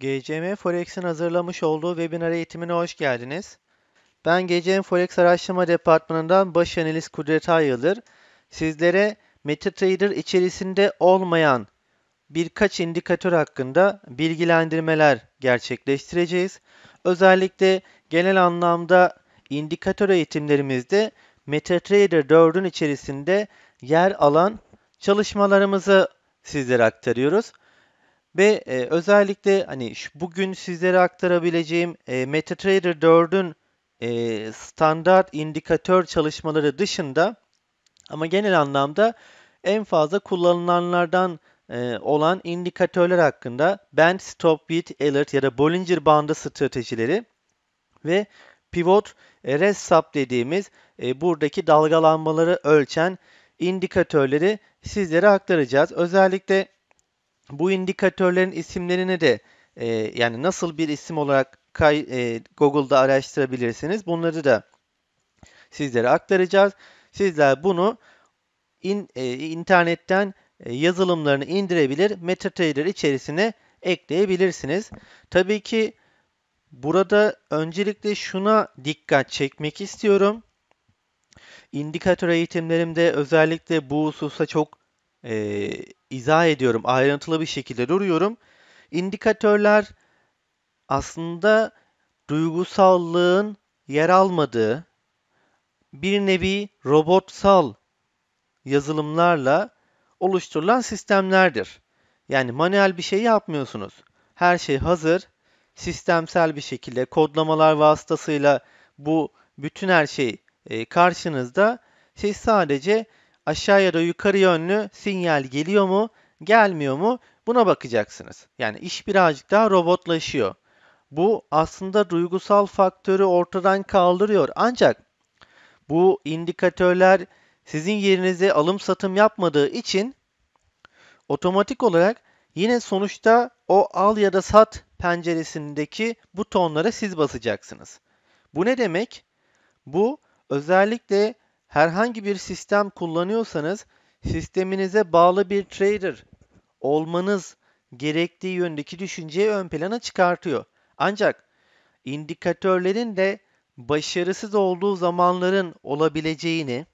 GCM Forex'in hazırlamış olduğu webinar eğitimine hoş geldiniz. Ben GCM Forex Araştırma Departmanı'ndan baş analist Kudret Ayılır. Sizlere MetaTrader içerisinde olmayan birkaç indikatör hakkında bilgilendirmeler gerçekleştireceğiz. Özellikle genel anlamda indikatör eğitimlerimizde MetaTrader 4'ün içerisinde yer alan çalışmalarımızı sizlere aktarıyoruz. Ve e, özellikle hani şu, bugün sizlere aktarabileceğim e, MetaTrader 4'ün e, standart indikatör çalışmaları dışında ama genel anlamda en fazla kullanılanlardan e, olan indikatörler hakkında Band Stop With Alert ya da Bollinger Bandı stratejileri ve Pivot e, Rest Sub dediğimiz e, buradaki dalgalanmaları ölçen indikatörleri sizlere aktaracağız. Özellikle bu indikatörlerin isimlerini de e, yani nasıl bir isim olarak kay, e, Google'da araştırabilirsiniz. Bunları da sizlere aktaracağız. Sizler bunu in, e, internetten e, yazılımlarını indirebilir, MetaTrader içerisine ekleyebilirsiniz. Tabii ki burada öncelikle şuna dikkat çekmek istiyorum indikatör eğitimlerimde özellikle bu hususa çok e, izah ediyorum. Ayrıntılı bir şekilde duruyorum. İndikatörler aslında duygusallığın yer almadığı bir nevi robotsal yazılımlarla oluşturulan sistemlerdir. Yani manuel bir şey yapmıyorsunuz. Her şey hazır. Sistemsel bir şekilde kodlamalar vasıtasıyla bu bütün her şey ee, karşınızda. Siz şey sadece aşağı ya da yukarı yönlü sinyal geliyor mu, gelmiyor mu buna bakacaksınız. Yani iş birazcık daha robotlaşıyor. Bu aslında duygusal faktörü ortadan kaldırıyor. Ancak bu indikatörler sizin yerinize alım satım yapmadığı için otomatik olarak yine sonuçta o al ya da sat penceresindeki butonlara siz basacaksınız. Bu ne demek? Bu Özellikle herhangi bir sistem kullanıyorsanız sisteminize bağlı bir trader olmanız gerektiği yönündeki düşünceyi ön plana çıkartıyor. Ancak indikatörlerin de başarısız olduğu zamanların olabileceğini,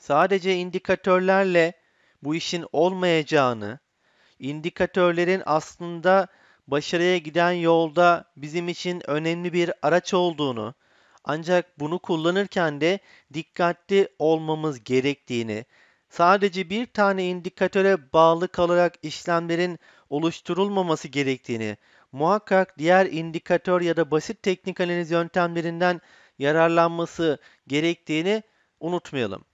sadece indikatörlerle bu işin olmayacağını, indikatörlerin aslında başarıya giden yolda bizim için önemli bir araç olduğunu, ancak bunu kullanırken de dikkatli olmamız gerektiğini, sadece bir tane indikatöre bağlı kalarak işlemlerin oluşturulmaması gerektiğini, muhakkak diğer indikatör ya da basit teknik analiz yöntemlerinden yararlanması gerektiğini unutmayalım.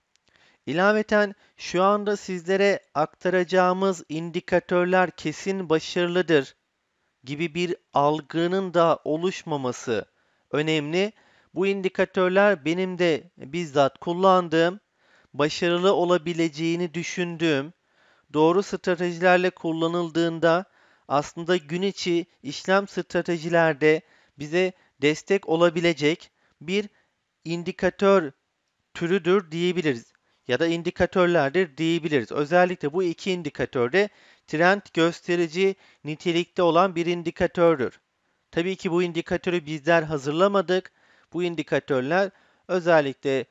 İlaveten şu anda sizlere aktaracağımız indikatörler kesin başarılıdır gibi bir algının da oluşmaması önemli bu indikatörler benim de bizzat kullandığım, başarılı olabileceğini düşündüğüm, doğru stratejilerle kullanıldığında aslında gün içi işlem stratejilerde bize destek olabilecek bir indikatör türüdür diyebiliriz ya da indikatörlerdir diyebiliriz. Özellikle bu iki indikatörde trend gösterici nitelikte olan bir indikatördür. Tabii ki bu indikatörü bizler hazırlamadık. Bu indikatörler özellikle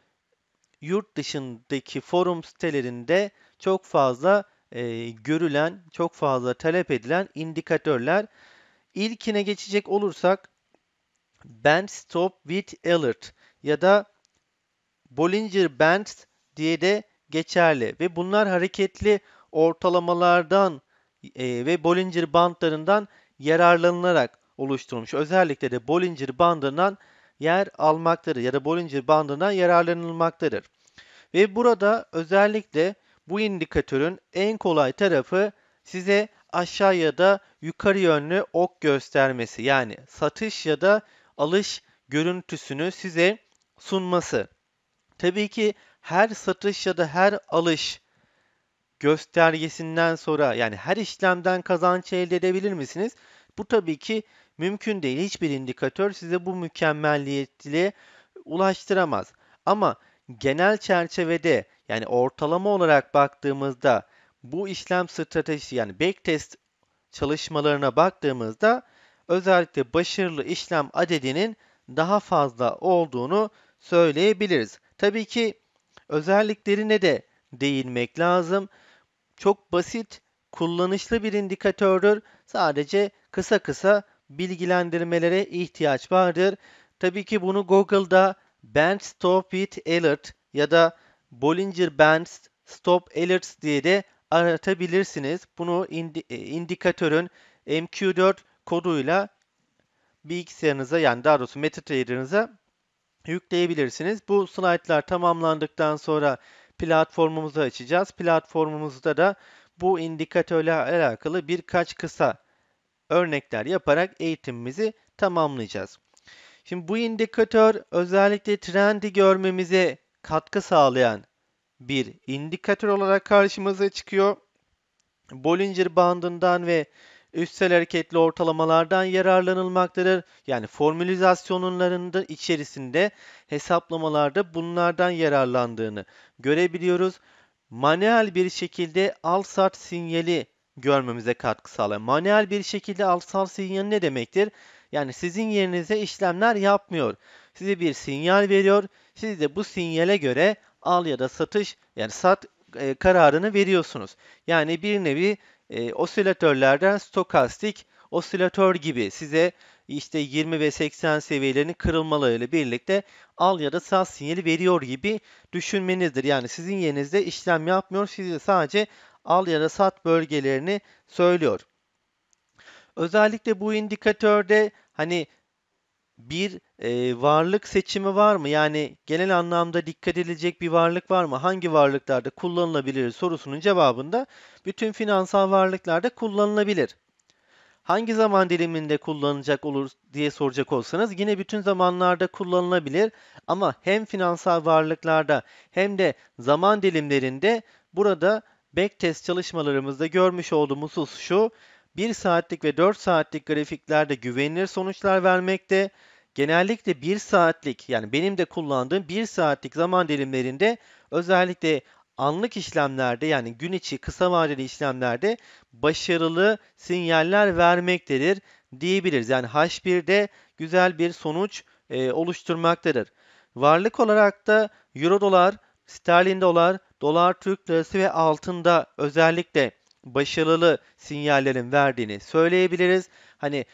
yurt dışındaki forum sitelerinde çok fazla e, görülen, çok fazla talep edilen indikatörler. İlkine geçecek olursak Band Stop With Alert ya da Bollinger Band diye de geçerli ve bunlar hareketli ortalamalardan e, ve Bollinger bandlarından yararlanılarak oluşturulmuş. Özellikle de Bollinger bandından yer almaktadır ya da Bollinger bandına yararlanılmaktadır. Ve burada özellikle bu indikatörün en kolay tarafı size aşağı ya da yukarı yönlü ok göstermesi yani satış ya da alış görüntüsünü size sunması. Tabii ki her satış ya da her alış göstergesinden sonra yani her işlemden kazanç elde edebilir misiniz? Bu tabii ki Mümkün değil. Hiçbir indikatör size bu mükemmelliyetli ulaştıramaz. Ama genel çerçevede yani ortalama olarak baktığımızda bu işlem stratejisi yani backtest çalışmalarına baktığımızda özellikle başarılı işlem adedinin daha fazla olduğunu söyleyebiliriz. Tabii ki özelliklerine de değinmek lazım. Çok basit, kullanışlı bir indikatördür. Sadece kısa kısa bilgilendirmelere ihtiyaç vardır. Tabii ki bunu Google'da Band Stop It Alert ya da Bollinger Bands Stop Alerts diye de aratabilirsiniz. Bunu indi e, indikatörün MQ4 koduyla bilgisayarınıza yani daha doğrusu MetaTrader'ınıza yükleyebilirsiniz. Bu slaytlar tamamlandıktan sonra platformumuzu açacağız. Platformumuzda da bu indikatörle alakalı birkaç kısa örnekler yaparak eğitimimizi tamamlayacağız. Şimdi bu indikatör özellikle trendi görmemize katkı sağlayan bir indikatör olarak karşımıza çıkıyor. Bollinger bandından ve üstsel hareketli ortalamalardan yararlanılmaktadır. Yani da içerisinde hesaplamalarda bunlardan yararlandığını görebiliyoruz. Manuel bir şekilde al-sat sinyali görmemize katkı sağlar. Manuel bir şekilde alsal sinyali ne demektir? Yani sizin yerinize işlemler yapmıyor. Size bir sinyal veriyor. Siz de bu sinyale göre al ya da satış yani sat e, kararını veriyorsunuz. Yani bir nevi e, osilatörlerden stokastik osilatör gibi size işte 20 ve 80 seviyelerinin kırılmalarıyla birlikte al ya da sat sinyali veriyor gibi düşünmenizdir. Yani sizin yerinizde işlem yapmıyor. Size sadece al ya da sat bölgelerini söylüyor. Özellikle bu indikatörde hani bir e, varlık seçimi var mı? Yani genel anlamda dikkat edilecek bir varlık var mı? Hangi varlıklarda kullanılabilir sorusunun cevabında bütün finansal varlıklarda kullanılabilir. Hangi zaman diliminde kullanılacak olur diye soracak olsanız yine bütün zamanlarda kullanılabilir ama hem finansal varlıklarda hem de zaman dilimlerinde burada backtest çalışmalarımızda görmüş olduğumuz husus şu. 1 saatlik ve 4 saatlik grafiklerde güvenilir sonuçlar vermekte. Genellikle 1 saatlik yani benim de kullandığım 1 saatlik zaman dilimlerinde özellikle anlık işlemlerde yani gün içi kısa vadeli işlemlerde başarılı sinyaller vermektedir diyebiliriz. Yani H1'de güzel bir sonuç e, oluşturmaktadır. Varlık olarak da Euro dolar, Sterlin dolar, dolar Türk lirası ve altında özellikle başarılı sinyallerin verdiğini söyleyebiliriz. Hani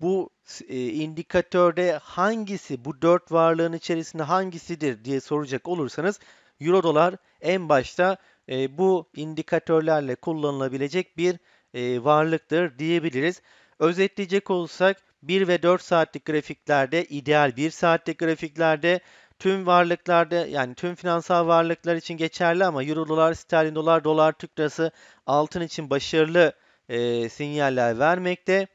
bu e, indikatörde hangisi bu dört varlığın içerisinde hangisidir diye soracak olursanız euro dolar en başta e, bu indikatörlerle kullanılabilecek bir e, varlıktır diyebiliriz. Özetleyecek olursak, 1 ve 4 saatlik grafiklerde ideal 1 saatlik grafiklerde tüm varlıklarda yani tüm finansal varlıklar için geçerli ama euro, dolar, sterlin, dolar, dolar, Türk lirası altın için başarılı e, sinyaller vermekte.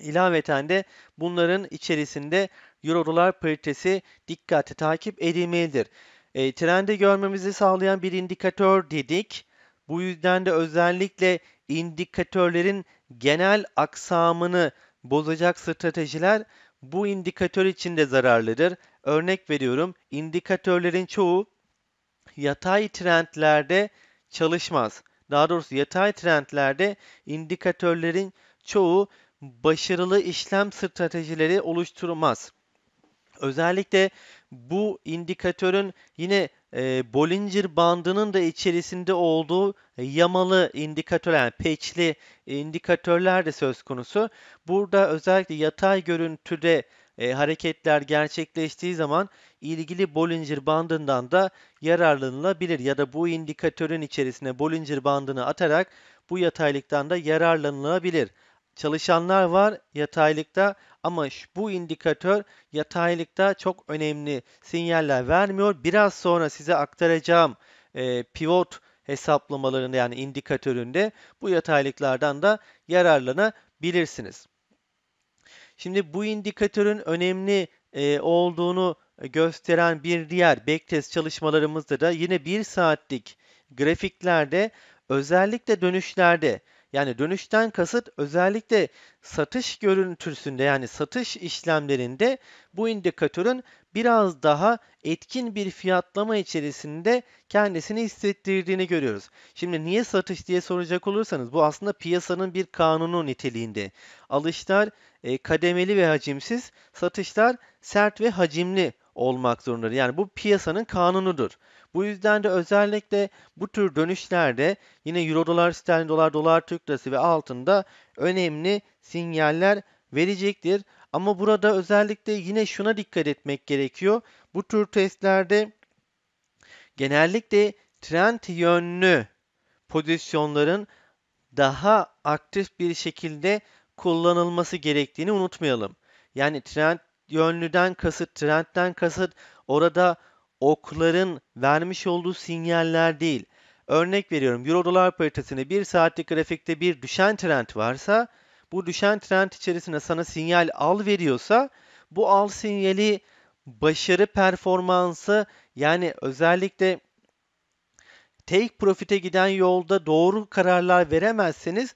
İlaveten de bunların içerisinde euro dolar paritesi dikkate takip edilmelidir. E, trendi görmemizi sağlayan bir indikatör dedik. Bu yüzden de özellikle indikatörlerin genel aksamını bozacak stratejiler bu indikatör için de zararlıdır. Örnek veriyorum indikatörlerin çoğu yatay trendlerde çalışmaz. Daha doğrusu yatay trendlerde indikatörlerin çoğu başarılı işlem stratejileri oluşturmaz. Özellikle bu indikatörün yine e, Bollinger bandının da içerisinde olduğu yamalı indikatör yani patch'li indikatörler de söz konusu. Burada özellikle yatay görüntüde e, hareketler gerçekleştiği zaman ilgili Bollinger bandından da yararlanılabilir ya da bu indikatörün içerisine Bollinger bandını atarak bu yataylıktan da yararlanılabilir. Çalışanlar var yataylıkta ama bu indikatör yataylıkta çok önemli sinyaller vermiyor. Biraz sonra size aktaracağım e, pivot hesaplamalarında yani indikatöründe bu yataylıklardan da yararlanabilirsiniz. Şimdi bu indikatörün önemli e, olduğunu e, gösteren bir diğer backtest çalışmalarımızda da yine 1 saatlik grafiklerde özellikle dönüşlerde yani dönüşten kasıt özellikle satış görüntüsünde yani satış işlemlerinde bu indikatörün biraz daha etkin bir fiyatlama içerisinde kendisini hissettirdiğini görüyoruz. Şimdi niye satış diye soracak olursanız bu aslında piyasanın bir kanunu niteliğinde. Alışlar e, kademeli ve hacimsiz, satışlar sert ve hacimli olmak zorundadır. Yani bu piyasanın kanunudur. Bu yüzden de özellikle bu tür dönüşlerde yine euro dolar, sterlin dolar, dolar Türk lirası ve altında önemli sinyaller verecektir. Ama burada özellikle yine şuna dikkat etmek gerekiyor. Bu tür testlerde genellikle trend yönlü pozisyonların daha aktif bir şekilde kullanılması gerektiğini unutmayalım. Yani trend yönlüden kasıt, trendten kasıt orada okların vermiş olduğu sinyaller değil. Örnek veriyorum Euro dolar paritesinde 1 saatlik grafikte bir düşen trend varsa bu düşen trend içerisinde sana sinyal al veriyorsa bu al sinyali başarı performansı yani özellikle take profit'e giden yolda doğru kararlar veremezseniz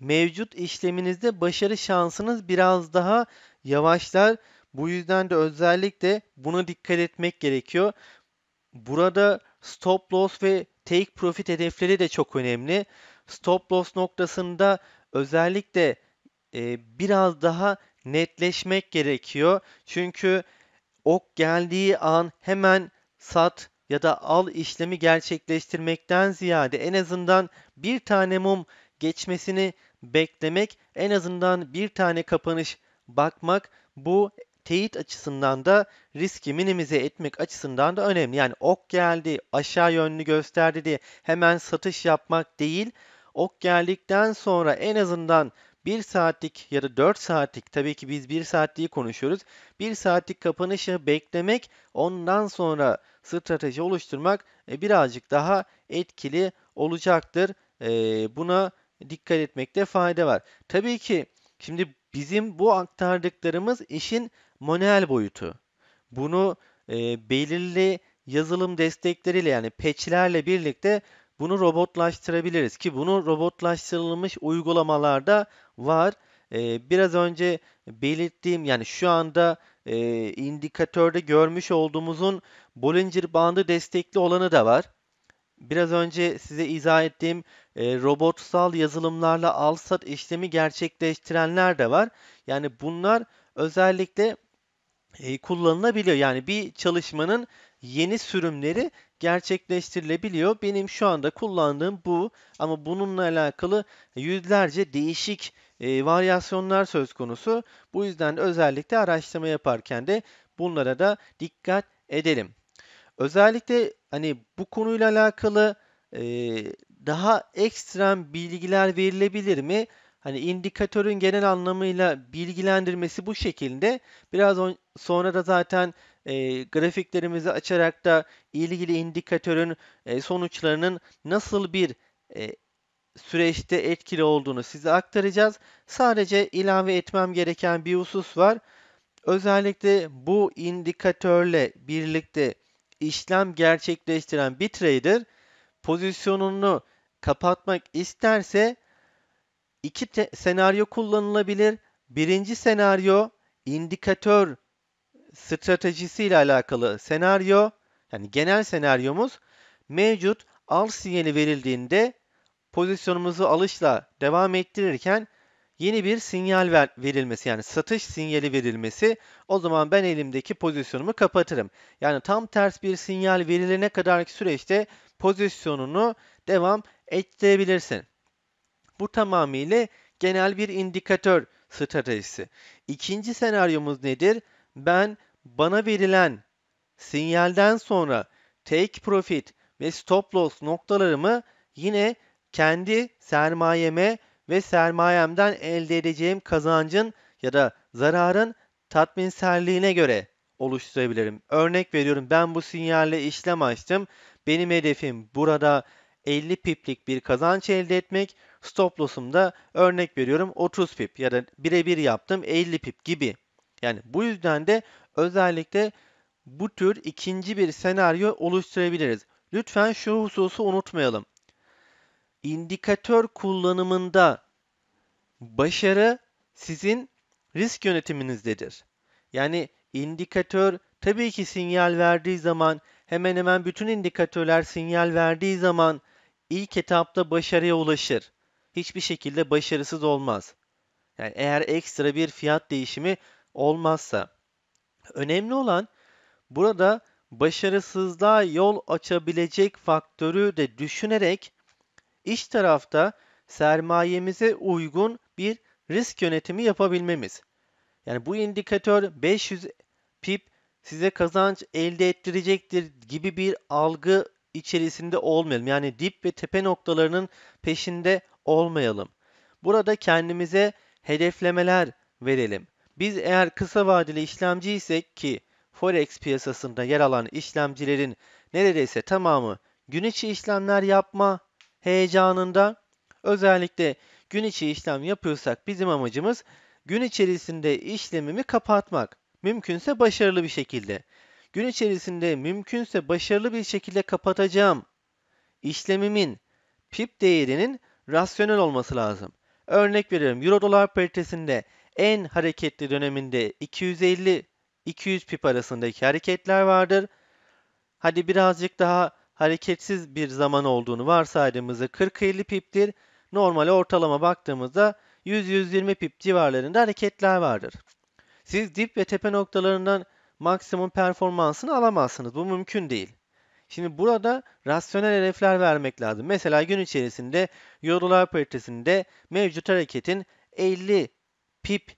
mevcut işleminizde başarı şansınız biraz daha yavaşlar. Bu yüzden de özellikle buna dikkat etmek gerekiyor. Burada stop loss ve take profit hedefleri de çok önemli. Stop loss noktasında özellikle biraz daha netleşmek gerekiyor. Çünkü ok geldiği an hemen sat ya da al işlemi gerçekleştirmekten ziyade en azından bir tane mum geçmesini beklemek, en azından bir tane kapanış bakmak bu teyit açısından da riski minimize etmek açısından da önemli. Yani ok geldi, aşağı yönlü gösterdi diye hemen satış yapmak değil. Ok geldikten sonra en azından 1 saatlik ya da 4 saatlik tabii ki biz 1 saatliği konuşuyoruz. 1 saatlik kapanışı beklemek ondan sonra strateji oluşturmak e, birazcık daha etkili olacaktır. E, buna dikkat etmekte fayda var. Tabii ki şimdi bizim bu aktardıklarımız işin manuel boyutu. Bunu e, belirli yazılım destekleriyle yani patch'lerle birlikte bunu robotlaştırabiliriz ki bunu robotlaştırılmış uygulamalarda var. Ee, biraz önce belirttiğim yani şu anda e, indikatörde görmüş olduğumuzun Bollinger bandı destekli olanı da var. Biraz önce size izah ettiğim e, robotsal yazılımlarla alsat işlemi gerçekleştirenler de var. Yani bunlar özellikle e, kullanılabiliyor. Yani bir çalışmanın yeni sürümleri gerçekleştirilebiliyor. Benim şu anda kullandığım bu ama bununla alakalı yüzlerce değişik e, varyasyonlar söz konusu. Bu yüzden özellikle araştırma yaparken de bunlara da dikkat edelim. Özellikle hani bu konuyla alakalı e, daha ekstrem bilgiler verilebilir mi? Hani indikatörün genel anlamıyla bilgilendirmesi bu şekilde. Biraz on, sonra da zaten e, grafiklerimizi açarak da ilgili indikatörün e, sonuçlarının nasıl bir e, süreçte etkili olduğunu size aktaracağız. Sadece ilave etmem gereken bir husus var. Özellikle bu indikatörle birlikte işlem gerçekleştiren bir trader pozisyonunu kapatmak isterse iki senaryo kullanılabilir. Birinci senaryo indikatör Stratejisi ile alakalı senaryo, yani genel senaryomuz mevcut al sinyali verildiğinde pozisyonumuzu alışla devam ettirirken yeni bir sinyal ver, verilmesi yani satış sinyali verilmesi o zaman ben elimdeki pozisyonumu kapatırım. Yani tam ters bir sinyal verilene kadarki süreçte pozisyonunu devam ettirebilirsin. Bu tamamıyla genel bir indikatör stratejisi. İkinci senaryomuz nedir? ben bana verilen sinyalden sonra take profit ve stop loss noktalarımı yine kendi sermayeme ve sermayemden elde edeceğim kazancın ya da zararın tatminserliğine göre oluşturabilirim. Örnek veriyorum ben bu sinyalle işlem açtım. Benim hedefim burada 50 piplik bir kazanç elde etmek. Stop loss'um da örnek veriyorum 30 pip ya da birebir yaptım 50 pip gibi. Yani bu yüzden de özellikle bu tür ikinci bir senaryo oluşturabiliriz. Lütfen şu hususu unutmayalım. İndikatör kullanımında başarı sizin risk yönetiminizdedir. Yani indikatör tabii ki sinyal verdiği zaman hemen hemen bütün indikatörler sinyal verdiği zaman ilk etapta başarıya ulaşır. Hiçbir şekilde başarısız olmaz. Yani eğer ekstra bir fiyat değişimi olmazsa. Önemli olan burada başarısızlığa yol açabilecek faktörü de düşünerek iş tarafta sermayemize uygun bir risk yönetimi yapabilmemiz. Yani bu indikatör 500 pip size kazanç elde ettirecektir gibi bir algı içerisinde olmayalım. Yani dip ve tepe noktalarının peşinde olmayalım. Burada kendimize hedeflemeler verelim. Biz eğer kısa vadeli işlemci isek ki Forex piyasasında yer alan işlemcilerin neredeyse tamamı gün içi işlemler yapma heyecanında özellikle gün içi işlem yapıyorsak bizim amacımız gün içerisinde işlemimi kapatmak. Mümkünse başarılı bir şekilde. Gün içerisinde mümkünse başarılı bir şekilde kapatacağım. işlemimin pip değerinin rasyonel olması lazım. Örnek veriyorum Euro dolar paritesinde en hareketli döneminde 250-200 pip arasındaki hareketler vardır. Hadi birazcık daha hareketsiz bir zaman olduğunu varsaydığımızda 40-50 piptir. Normal ortalama baktığımızda 100-120 pip civarlarında hareketler vardır. Siz dip ve tepe noktalarından maksimum performansını alamazsınız. Bu mümkün değil. Şimdi burada rasyonel hedefler vermek lazım. Mesela gün içerisinde Eurolar paritesinde mevcut hareketin 50 pip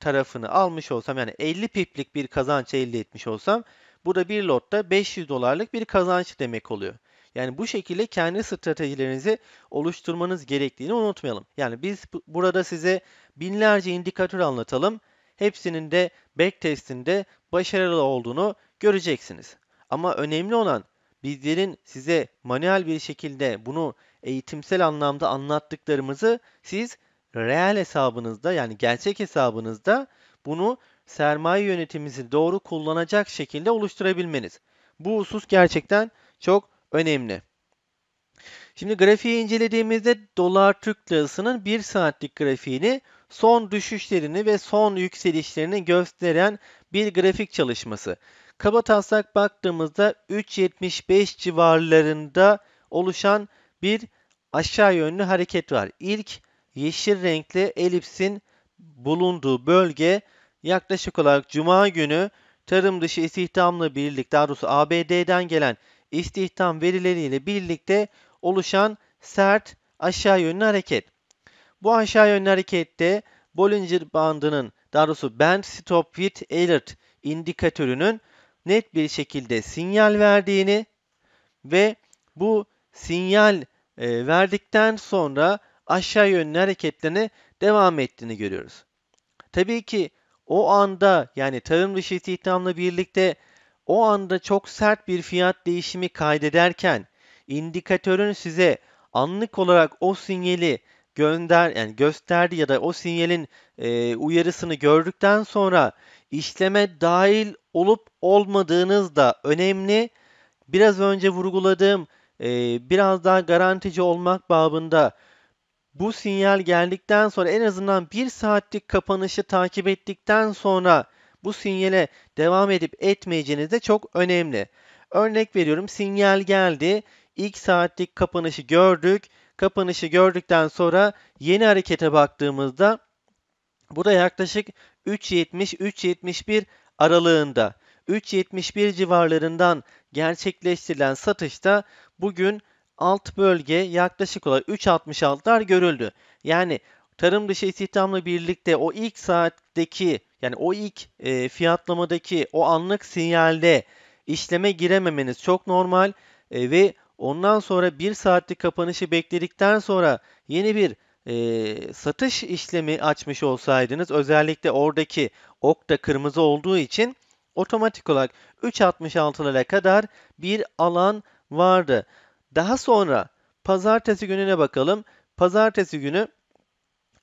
tarafını almış olsam yani 50 piplik bir kazanç elde etmiş olsam burada bir lotta 500 dolarlık bir kazanç demek oluyor. Yani bu şekilde kendi stratejilerinizi oluşturmanız gerektiğini unutmayalım. Yani biz burada size binlerce indikatör anlatalım. Hepsinin de backtestinde başarılı olduğunu göreceksiniz. Ama önemli olan bizlerin size manuel bir şekilde bunu eğitimsel anlamda anlattıklarımızı siz reel hesabınızda yani gerçek hesabınızda bunu sermaye yönetiminizi doğru kullanacak şekilde oluşturabilmeniz. Bu husus gerçekten çok önemli. Şimdi grafiği incelediğimizde dolar Türk lirasının 1 saatlik grafiğini son düşüşlerini ve son yükselişlerini gösteren bir grafik çalışması. Kaba taslak baktığımızda 3.75 civarlarında oluşan bir aşağı yönlü hareket var. İlk yeşil renkli elipsin bulunduğu bölge yaklaşık olarak Cuma günü tarım dışı istihdamla birlikte daha doğrusu ABD'den gelen istihdam verileriyle birlikte oluşan sert aşağı yönlü hareket. Bu aşağı yönlü harekette Bollinger bandının daha doğrusu Band Stop With Alert indikatörünün net bir şekilde sinyal verdiğini ve bu sinyal e, verdikten sonra aşağı yönlü hareketlerine devam ettiğini görüyoruz. Tabii ki o anda yani tarım dışı istihdamla birlikte o anda çok sert bir fiyat değişimi kaydederken indikatörün size anlık olarak o sinyali gönder yani gösterdi ya da o sinyalin e, uyarısını gördükten sonra işleme dahil olup olmadığınız da önemli. Biraz önce vurguladığım e, biraz daha garantici olmak babında bu sinyal geldikten sonra en azından bir saatlik kapanışı takip ettikten sonra bu sinyale devam edip etmeyeceğiniz de çok önemli. Örnek veriyorum sinyal geldi. İlk saatlik kapanışı gördük. Kapanışı gördükten sonra yeni harekete baktığımızda burada yaklaşık 3.70-3.71 aralığında 3.71 civarlarından gerçekleştirilen satışta bugün alt bölge yaklaşık olarak 3.66'lar görüldü. Yani tarım dışı istihdamla birlikte o ilk saatteki yani o ilk e, fiyatlamadaki o anlık sinyalde işleme girememeniz çok normal e, ve ondan sonra bir saatlik kapanışı bekledikten sonra yeni bir e, satış işlemi açmış olsaydınız özellikle oradaki ok da kırmızı olduğu için otomatik olarak 3.66'lara kadar bir alan vardı. Daha sonra pazartesi gününe bakalım. Pazartesi günü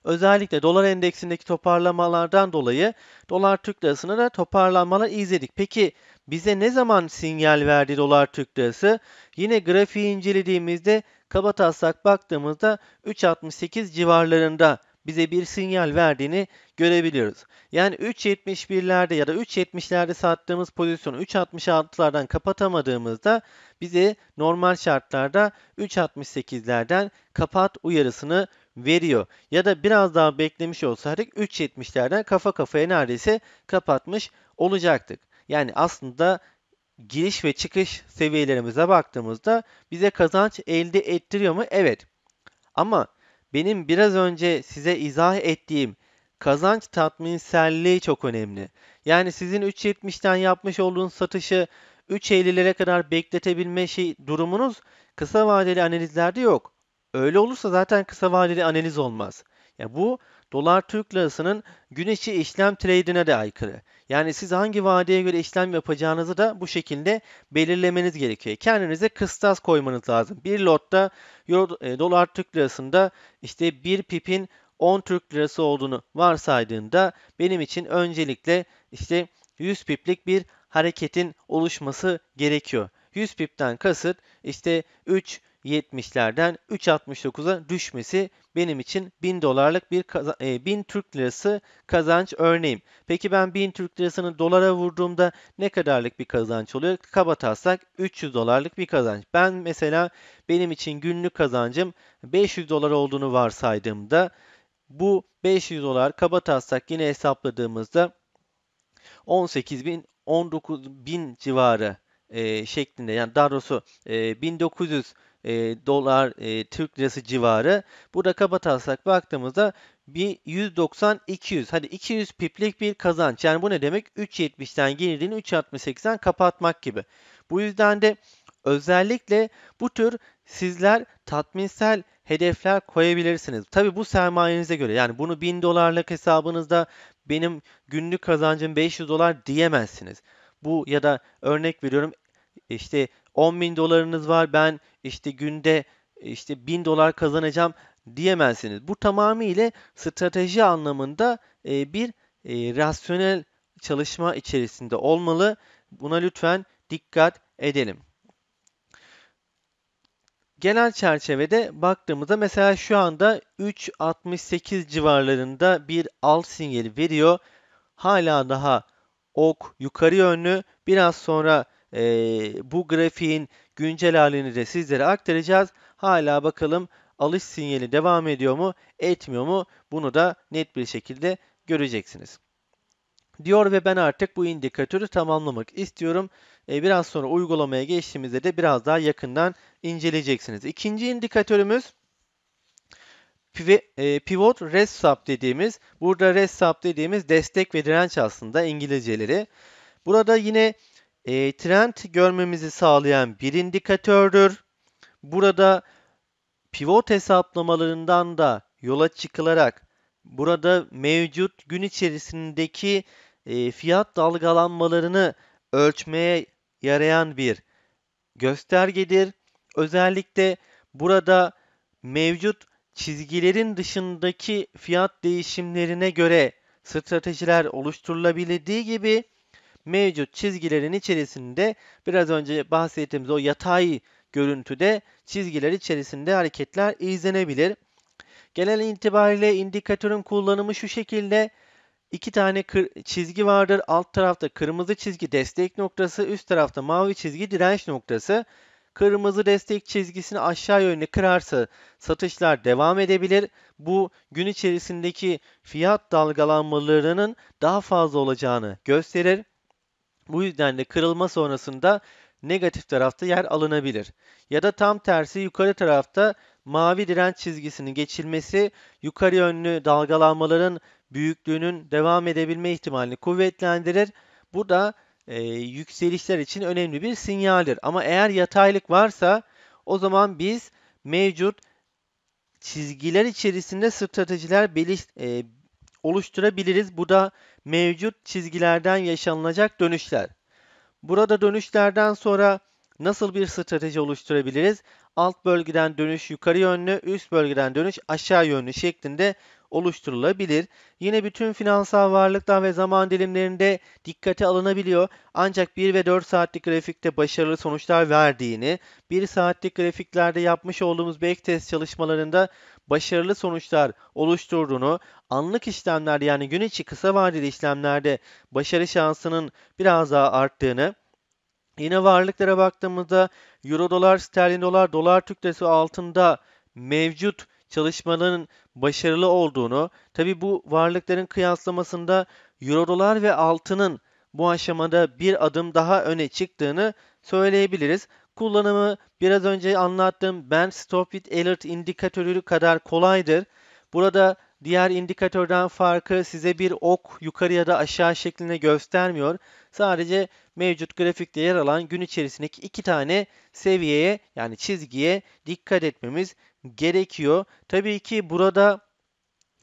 özellikle dolar endeksindeki toparlamalardan dolayı dolar Türk lirasına da toparlanmalar izledik. Peki bize ne zaman sinyal verdi dolar Türk lirası? Yine grafiği incelediğimizde kabataslak baktığımızda 3.68 civarlarında bize bir sinyal verdiğini görebiliyoruz. Yani 3.71'lerde ya da 3.70'lerde sattığımız pozisyonu 3.66'lardan kapatamadığımızda bize normal şartlarda 3.68'lerden kapat uyarısını veriyor. Ya da biraz daha beklemiş olsaydık 3.70'lerden kafa kafaya neredeyse kapatmış olacaktık. Yani aslında giriş ve çıkış seviyelerimize baktığımızda bize kazanç elde ettiriyor mu? Evet. Ama benim biraz önce size izah ettiğim kazanç tatminselliği çok önemli. Yani sizin 3.70'ten yapmış olduğunuz satışı 3.50'lere kadar bekletebilme şey, durumunuz kısa vadeli analizlerde yok. Öyle olursa zaten kısa vadeli analiz olmaz. Ya bu dolar Türk lirasının güneşi işlem trade'ine de aykırı. Yani siz hangi vadeye göre işlem yapacağınızı da bu şekilde belirlemeniz gerekiyor. Kendinize kıstas koymanız lazım. Bir lotta Euro, e, dolar Türk lirasında işte bir pipin 10 Türk lirası olduğunu varsaydığında benim için öncelikle işte 100 piplik bir hareketin oluşması gerekiyor. 100 pipten kasıt işte 3 70'lerden 3.69'a düşmesi benim için 1000 dolarlık bir kazan, e, 1000 Türk lirası kazanç örneğim. Peki ben 1000 Türk lirasını dolara vurduğumda ne kadarlık bir kazanç oluyor? Kaba taslak 300 dolarlık bir kazanç. Ben mesela benim için günlük kazancım 500 dolar olduğunu varsaydığımda bu 500 dolar kaba taslak yine hesapladığımızda 18 bin 19 bin civarı e, şeklinde yani daha doğrusu e, 1900 e, dolar e, Türk lirası civarı. Burada kaba taslak baktığımızda bir 190 200 hadi 200 piplik bir kazanç. Yani bu ne demek? 3.70'ten girdiğini 3.68'den kapatmak gibi. Bu yüzden de özellikle bu tür sizler tatminsel hedefler koyabilirsiniz. Tabi bu sermayenize göre yani bunu 1000 dolarlık hesabınızda benim günlük kazancım 500 dolar diyemezsiniz. Bu ya da örnek veriyorum işte 10 bin dolarınız var ben işte günde işte 1000 dolar kazanacağım diyemezsiniz. Bu tamamıyla strateji anlamında e, bir e, rasyonel çalışma içerisinde olmalı. Buna lütfen dikkat edelim. Genel çerçevede baktığımızda mesela şu anda 3.68 civarlarında bir alt sinyali veriyor. Hala daha ok yukarı yönlü. Biraz sonra e, bu grafiğin güncel halini de sizlere aktaracağız. Hala bakalım alış sinyali devam ediyor mu etmiyor mu bunu da net bir şekilde göreceksiniz. Diyor ve ben artık bu indikatörü tamamlamak istiyorum. E, biraz sonra uygulamaya geçtiğimizde de biraz daha yakından inceleyeceksiniz. İkinci indikatörümüz pivot rest sub dediğimiz burada rest sub dediğimiz destek ve direnç aslında İngilizceleri. Burada yine e, trend görmemizi sağlayan bir indikatördür. Burada pivot hesaplamalarından da yola çıkılarak burada mevcut gün içerisindeki e, fiyat dalgalanmalarını ölçmeye yarayan bir göstergedir. Özellikle burada mevcut çizgilerin dışındaki fiyat değişimlerine göre stratejiler oluşturulabildiği gibi mevcut çizgilerin içerisinde biraz önce bahsettiğimiz o yatay görüntüde çizgiler içerisinde hareketler izlenebilir. Genel itibariyle indikatörün kullanımı şu şekilde. İki tane çizgi vardır. Alt tarafta kırmızı çizgi destek noktası, üst tarafta mavi çizgi direnç noktası. Kırmızı destek çizgisini aşağı yönlü kırarsa satışlar devam edebilir. Bu gün içerisindeki fiyat dalgalanmalarının daha fazla olacağını gösterir. Bu yüzden de kırılma sonrasında negatif tarafta yer alınabilir. Ya da tam tersi yukarı tarafta mavi direnç çizgisinin geçilmesi yukarı yönlü dalgalanmaların büyüklüğünün devam edebilme ihtimalini kuvvetlendirir. Bu da e, yükselişler için önemli bir sinyaldir. Ama eğer yataylık varsa o zaman biz mevcut çizgiler içerisinde stratejiler beliş, e, oluşturabiliriz. Bu da mevcut çizgilerden yaşanılacak dönüşler. Burada dönüşlerden sonra nasıl bir strateji oluşturabiliriz? Alt bölgeden dönüş yukarı yönlü, üst bölgeden dönüş aşağı yönlü şeklinde oluşturulabilir. Yine bütün finansal varlıklar ve zaman dilimlerinde dikkate alınabiliyor. Ancak 1 ve 4 saatlik grafikte başarılı sonuçlar verdiğini, 1 saatlik grafiklerde yapmış olduğumuz back test çalışmalarında başarılı sonuçlar oluşturduğunu, anlık işlemler yani gün içi kısa vadeli işlemlerde başarı şansının biraz daha arttığını, yine varlıklara baktığımızda euro dolar, sterlin dolar, dolar Türk lirası altında mevcut çalışmanın başarılı olduğunu, tabi bu varlıkların kıyaslamasında euro dolar ve altının bu aşamada bir adım daha öne çıktığını söyleyebiliriz kullanımı biraz önce anlattığım Band Stop It Alert indikatörü kadar kolaydır. Burada diğer indikatörden farkı size bir ok yukarı ya da aşağı şeklinde göstermiyor. Sadece mevcut grafikte yer alan gün içerisindeki iki tane seviyeye yani çizgiye dikkat etmemiz gerekiyor. Tabii ki burada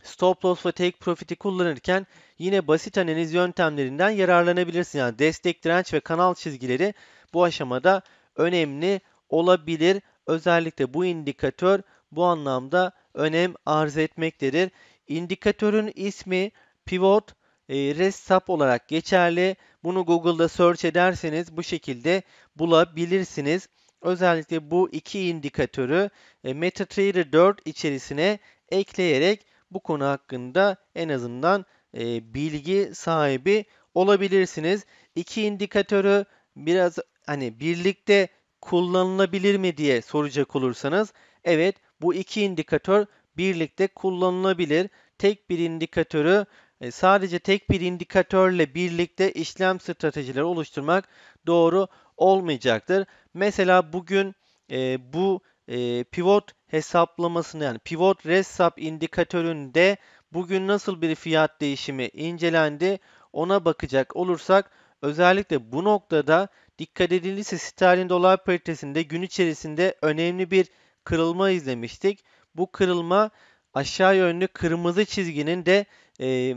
stop loss ve take profit'i kullanırken yine basit analiz yöntemlerinden yararlanabilirsin. Yani destek direnç ve kanal çizgileri bu aşamada önemli olabilir. Özellikle bu indikatör bu anlamda önem arz etmektedir. İndikatörün ismi pivot e, restap olarak geçerli. Bunu Google'da search ederseniz bu şekilde bulabilirsiniz. Özellikle bu iki indikatörü e, MetaTrader 4 içerisine ekleyerek bu konu hakkında en azından e, bilgi sahibi olabilirsiniz. İki indikatörü biraz hani birlikte kullanılabilir mi diye soracak olursanız evet bu iki indikatör birlikte kullanılabilir. Tek bir indikatörü e, sadece tek bir indikatörle birlikte işlem stratejileri oluşturmak doğru olmayacaktır. Mesela bugün e, bu e, pivot hesaplamasını yani pivot resap indikatöründe bugün nasıl bir fiyat değişimi incelendi ona bakacak olursak özellikle bu noktada Dikkat edilirse sterlin dolar paritesinde gün içerisinde önemli bir kırılma izlemiştik. Bu kırılma aşağı yönlü kırmızı çizginin de e,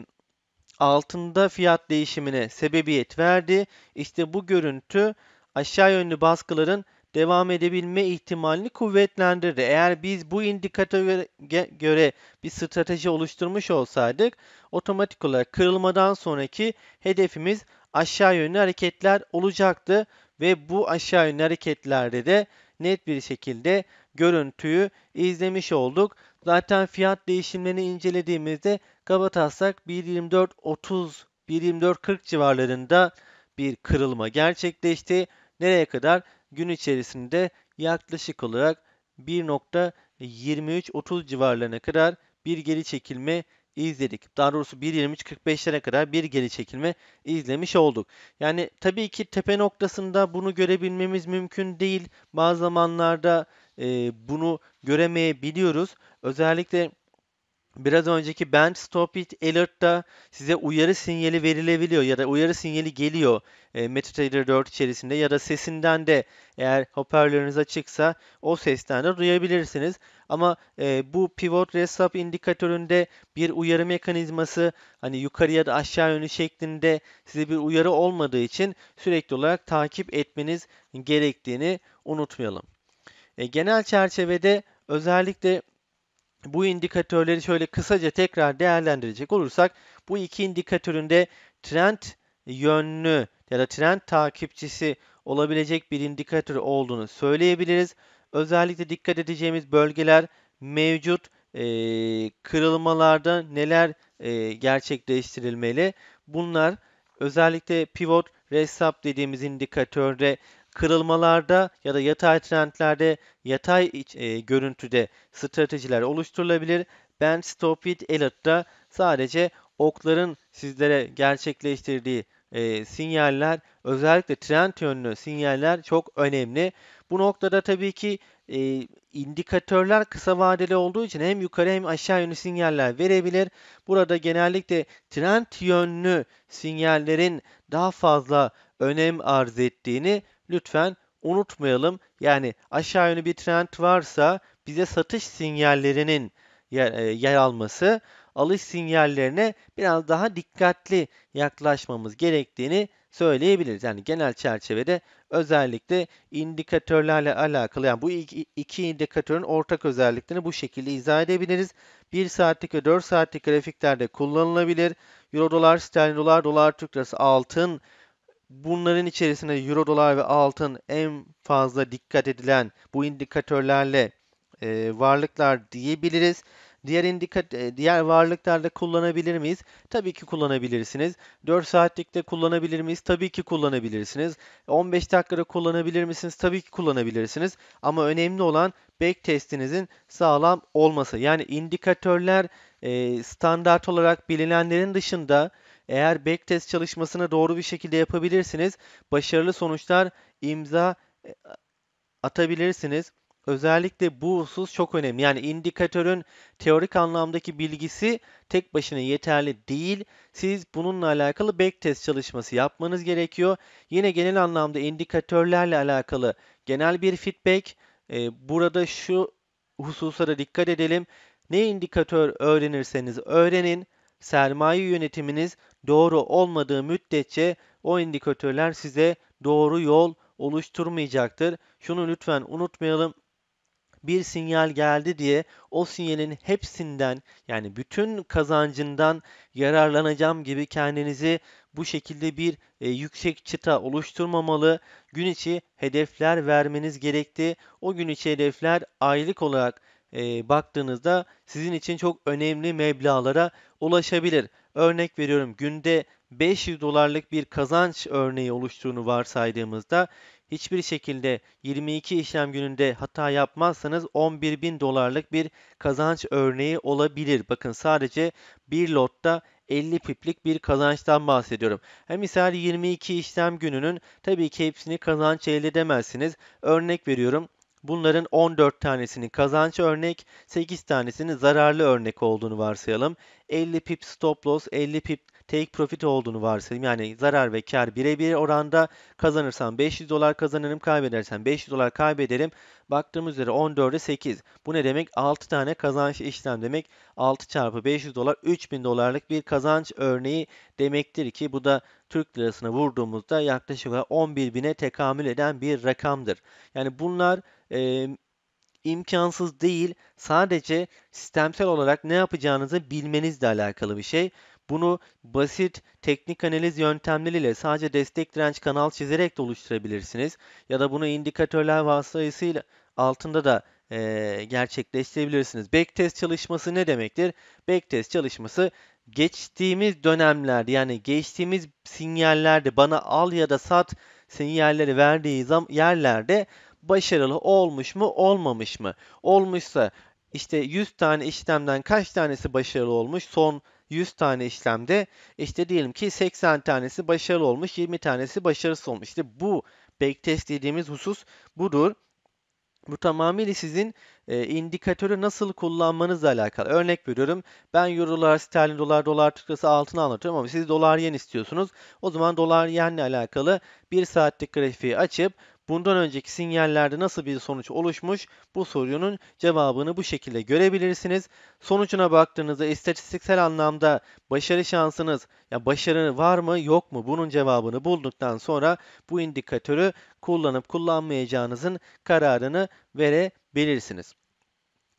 altında fiyat değişimine sebebiyet verdi. İşte bu görüntü aşağı yönlü baskıların devam edebilme ihtimalini kuvvetlendirdi. Eğer biz bu indikatöre göre bir strateji oluşturmuş olsaydık otomatik olarak kırılmadan sonraki hedefimiz aşağı yönlü hareketler olacaktı ve bu aşağı yönlü hareketlerde de net bir şekilde görüntüyü izlemiş olduk. Zaten fiyat değişimlerini incelediğimizde kabataslak 1.24.30 1.24.40 civarlarında bir kırılma gerçekleşti. Nereye kadar? Gün içerisinde yaklaşık olarak 1.23.30 civarlarına kadar bir geri çekilme izledik. Daha doğrusu 1.23.45'lere kadar bir geri çekilme izlemiş olduk. Yani tabii ki tepe noktasında bunu görebilmemiz mümkün değil. Bazı zamanlarda e, bunu göremeyebiliyoruz. Özellikle biraz önceki Bench Stop It Alert'ta size uyarı sinyali verilebiliyor ya da uyarı sinyali geliyor e, MetaTrader 4 içerisinde ya da sesinden de eğer hoparlörünüz açıksa o sesten de duyabilirsiniz. Ama e, bu pivot rest stop indikatöründe bir uyarı mekanizması hani yukarıya da aşağı yönü şeklinde size bir uyarı olmadığı için sürekli olarak takip etmeniz gerektiğini unutmayalım. E, genel çerçevede özellikle bu indikatörleri şöyle kısaca tekrar değerlendirecek olursak bu iki indikatörün de trend yönlü ya da trend takipçisi olabilecek bir indikatör olduğunu söyleyebiliriz. Özellikle dikkat edeceğimiz bölgeler mevcut e, kırılmalarda neler e, gerçekleştirilmeli? Bunlar özellikle pivot resap dediğimiz indikatörde kırılmalarda ya da yatay trendlerde yatay e, görüntüde stratejiler oluşturulabilir. Ben Stop It Alert'ta sadece okların sizlere gerçekleştirdiği e, sinyaller özellikle trend yönlü sinyaller çok önemli. Bu noktada tabii ki e, indikatörler kısa vadeli olduğu için hem yukarı hem aşağı yönlü sinyaller verebilir. Burada genellikle trend yönlü sinyallerin daha fazla önem arz ettiğini lütfen unutmayalım. Yani aşağı yönlü bir trend varsa bize satış sinyallerinin e, yer alması, alış sinyallerine biraz daha dikkatli yaklaşmamız gerektiğini söyleyebiliriz. Yani genel çerçevede özellikle indikatörlerle alakalı yani bu iki indikatörün ortak özelliklerini bu şekilde izah edebiliriz. 1 saatlik ve 4 saatlik grafiklerde kullanılabilir. Euro dolar, sterlin dolar, dolar Türk lirası, altın Bunların içerisinde euro dolar ve altın en fazla dikkat edilen bu indikatörlerle e, varlıklar diyebiliriz. Diğer indikat e, diğer varlıklarda kullanabilir miyiz? Tabii ki kullanabilirsiniz. 4 saatlikte kullanabilir miyiz? Tabii ki kullanabilirsiniz. 15 dakikada kullanabilir misiniz? Tabii ki kullanabilirsiniz. Ama önemli olan back testinizin sağlam olması. Yani indikatörler e, standart olarak bilinenlerin dışında eğer backtest çalışmasını doğru bir şekilde yapabilirsiniz, başarılı sonuçlar imza e, atabilirsiniz. Özellikle bu husus çok önemli. Yani indikatörün teorik anlamdaki bilgisi tek başına yeterli değil. Siz bununla alakalı backtest çalışması yapmanız gerekiyor. Yine genel anlamda indikatörlerle alakalı genel bir feedback. E, burada şu hususa da dikkat edelim. Ne indikatör öğrenirseniz öğrenin, sermaye yönetiminiz doğru olmadığı müddetçe o indikatörler size doğru yol oluşturmayacaktır. Şunu lütfen unutmayalım. Bir sinyal geldi diye o sinyalin hepsinden yani bütün kazancından yararlanacağım gibi kendinizi bu şekilde bir e, yüksek çıta oluşturmamalı. Gün içi hedefler vermeniz gerekti. O gün içi hedefler aylık olarak e, baktığınızda sizin için çok önemli meblağlara ulaşabilir. Örnek veriyorum günde 500 dolarlık bir kazanç örneği oluştuğunu varsaydığımızda hiçbir şekilde 22 işlem gününde hata yapmazsanız 11 bin dolarlık bir kazanç örneği olabilir. Bakın sadece bir lotta 50 piplik bir kazançtan bahsediyorum. Hem misal 22 işlem gününün tabii ki hepsini kazanç elde edemezsiniz. Örnek veriyorum Bunların 14 tanesinin kazanç örnek, 8 tanesinin zararlı örnek olduğunu varsayalım. 50 pip stop loss, 50 pip take profit olduğunu varsayalım. Yani zarar ve kar birebir oranda kazanırsam 500 dolar kazanırım, kaybedersem 500 dolar kaybederim. Baktığımız üzere 14'e 8. Bu ne demek? 6 tane kazanç işlem demek. 6 çarpı 500 dolar 3000 dolarlık bir kazanç örneği demektir ki bu da Türk lirasına vurduğumuzda yaklaşık 11 bine tekamül eden bir rakamdır. Yani bunlar e, imkansız değil sadece sistemsel olarak ne yapacağınızı bilmenizle alakalı bir şey. Bunu basit teknik analiz yöntemleriyle sadece destek direnç kanal çizerek de oluşturabilirsiniz. Ya da bunu indikatörler vasıtasıyla altında da e, gerçekleştirebilirsiniz. Backtest çalışması ne demektir? Backtest çalışması geçtiğimiz dönemler yani geçtiğimiz sinyallerde bana al ya da sat sinyalleri verdiği yerlerde başarılı olmuş mu olmamış mı? Olmuşsa işte 100 tane işlemden kaç tanesi başarılı olmuş? Son 100 tane işlemde işte diyelim ki 80 tanesi başarılı olmuş, 20 tanesi başarısız olmuş. İşte bu backtest dediğimiz husus budur. Bu tamamıyla sizin e, indikatörü nasıl kullanmanızla alakalı. Örnek veriyorum ben eurolar, sterlin dolar, dolar Türkçesi altına anlatıyorum ama siz dolar yen istiyorsunuz. O zaman dolar yenle alakalı bir saatlik grafiği açıp Bundan önceki sinyallerde nasıl bir sonuç oluşmuş? Bu sorunun cevabını bu şekilde görebilirsiniz. Sonucuna baktığınızda istatistiksel anlamda başarı şansınız, ya başarı var mı yok mu bunun cevabını bulduktan sonra bu indikatörü kullanıp kullanmayacağınızın kararını verebilirsiniz.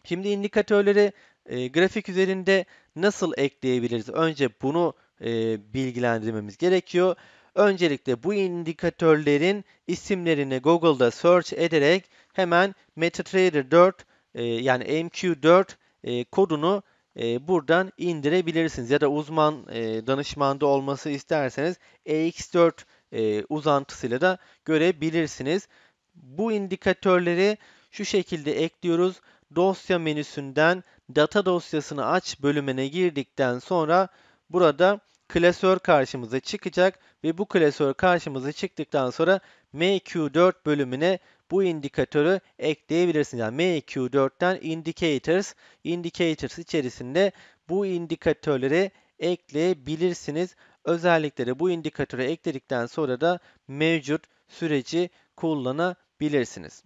Şimdi indikatörleri e, grafik üzerinde nasıl ekleyebiliriz? Önce bunu e, bilgilendirmemiz gerekiyor. Öncelikle bu indikatörlerin isimlerini Google'da search ederek hemen MetaTrader 4 e, yani MQ4 e, kodunu e, buradan indirebilirsiniz. Ya da uzman e, danışmanda olması isterseniz EX4 e, uzantısıyla da görebilirsiniz. Bu indikatörleri şu şekilde ekliyoruz. Dosya menüsünden data dosyasını aç bölümüne girdikten sonra burada klasör karşımıza çıkacak ve bu klasör karşımıza çıktıktan sonra MQ4 bölümüne bu indikatörü ekleyebilirsiniz. Yani MQ4'ten indicators, indicators içerisinde bu indikatörleri ekleyebilirsiniz. Özellikleri bu indikatörü ekledikten sonra da mevcut süreci kullanabilirsiniz.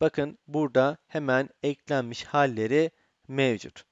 Bakın burada hemen eklenmiş halleri mevcut.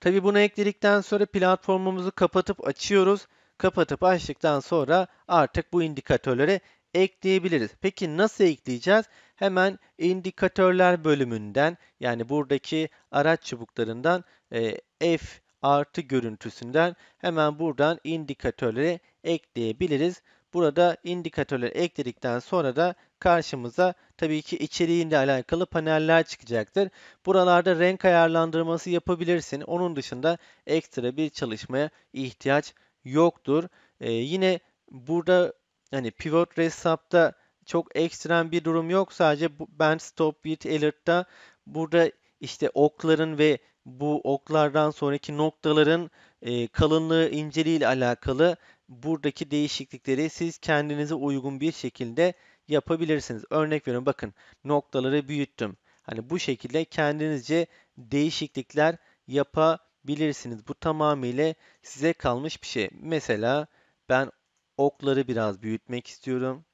Tabi bunu ekledikten sonra platformumuzu kapatıp açıyoruz. Kapatıp açtıktan sonra artık bu indikatörlere ekleyebiliriz. Peki nasıl ekleyeceğiz? Hemen indikatörler bölümünden yani buradaki araç çubuklarından e, F artı görüntüsünden hemen buradan indikatörleri ekleyebiliriz. Burada indikatörleri ekledikten sonra da karşımıza tabii ki içeriğinde alakalı paneller çıkacaktır. Buralarda renk ayarlandırması yapabilirsin. Onun dışında ekstra bir çalışmaya ihtiyaç yoktur. Ee, yine burada hani pivot resapta çok ekstrem bir durum yok. Sadece ben stop with alert'ta burada işte okların ve bu oklardan sonraki noktaların e, kalınlığı inceliği ile alakalı buradaki değişiklikleri siz kendinize uygun bir şekilde yapabilirsiniz. Örnek veriyorum bakın noktaları büyüttüm. Hani bu şekilde kendinizce değişiklikler yapabilirsiniz. Bu tamamıyla size kalmış bir şey. Mesela ben okları biraz büyütmek istiyorum.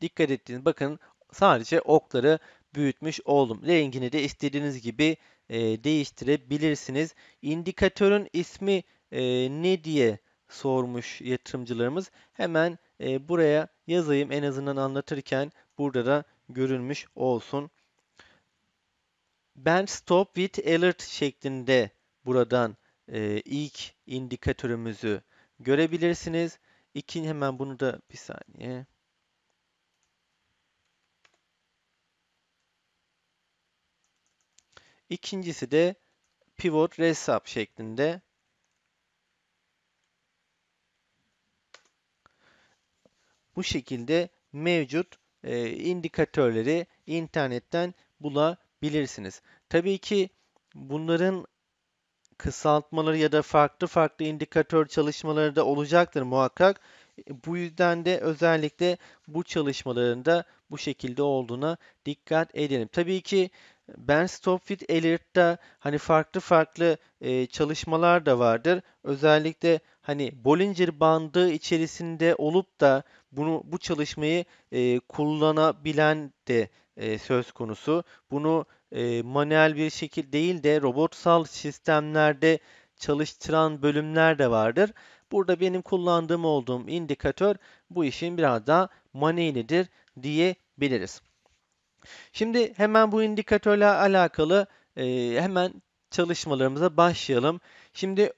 Dikkat ettiğiniz bakın sadece okları büyütmüş oldum. Rengini de istediğiniz gibi e, değiştirebilirsiniz. İndikatörün ismi e, ne diye sormuş yatırımcılarımız. Hemen e, buraya yazayım en azından anlatırken burada da görülmüş olsun. Ben stop with alert şeklinde buradan e, ilk indikatörümüzü görebilirsiniz. İkinci hemen bunu da bir saniye. İkincisi de pivot resap şeklinde bu şekilde mevcut e, indikatörleri internetten bulabilirsiniz. Tabii ki bunların kısaltmaları ya da farklı farklı indikatör çalışmaları da olacaktır muhakkak. E, bu yüzden de özellikle bu çalışmaların bu şekilde olduğuna dikkat edelim. Tabii ki ben Fit Alert'ta hani farklı farklı e, çalışmalar da vardır. Özellikle hani Bollinger bandı içerisinde olup da bunu bu çalışmayı e, kullanabilen de e, söz konusu. Bunu e, manuel bir şekil değil de robotsal sistemlerde çalıştıran bölümler de vardır. Burada benim kullandığım olduğum indikatör bu işin biraz daha manuelidir diyebiliriz. Şimdi hemen bu indikatörle alakalı e, hemen çalışmalarımıza başlayalım. Şimdi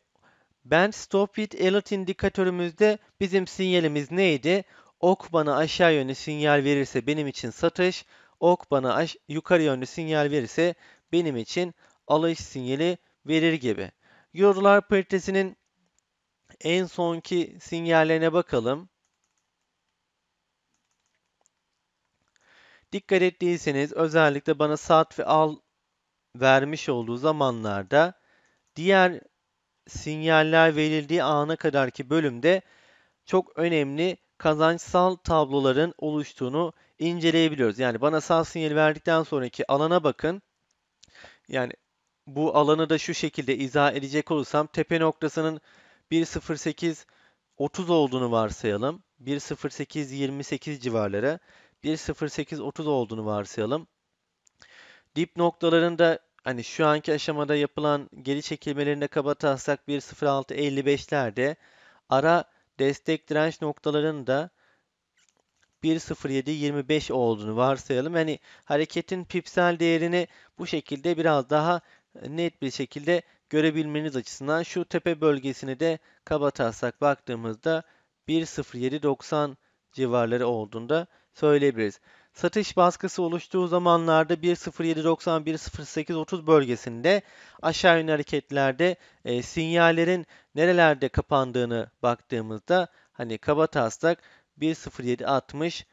Bend Stop It Alert indikatörümüzde bizim sinyalimiz neydi? Ok bana aşağı yönlü sinyal verirse benim için satış, ok bana yukarı yönlü sinyal verirse benim için alış sinyali verir gibi. Eurolar paritesinin en sonki sinyallerine bakalım. Dikkat ettiyseniz özellikle bana sat ve al vermiş olduğu zamanlarda diğer sinyaller verildiği ana kadarki bölümde çok önemli kazançsal tabloların oluştuğunu inceleyebiliyoruz. Yani bana sağ sinyali verdikten sonraki alana bakın. Yani bu alanı da şu şekilde izah edecek olursam tepe noktasının 1.0830 olduğunu varsayalım. 1.0828 28 civarları. 1.08 olduğunu varsayalım. Dip noktalarında Hani şu anki aşamada yapılan geri çekilmelerinde kaba taslak 1.06.55'lerde ara destek direnç noktalarında 1.07.25 olduğunu varsayalım. Yani hareketin pipsel değerini bu şekilde biraz daha net bir şekilde görebilmeniz açısından şu tepe bölgesini de kaba taslak baktığımızda 1.07.90 civarları olduğunda söyleyebiliriz. Satış baskısı oluştuğu zamanlarda 1.07.91-08.30 bölgesinde aşağı yönlü hareketlerde e, sinyallerin nerelerde kapandığını baktığımızda hani kaba taslak 1.07.60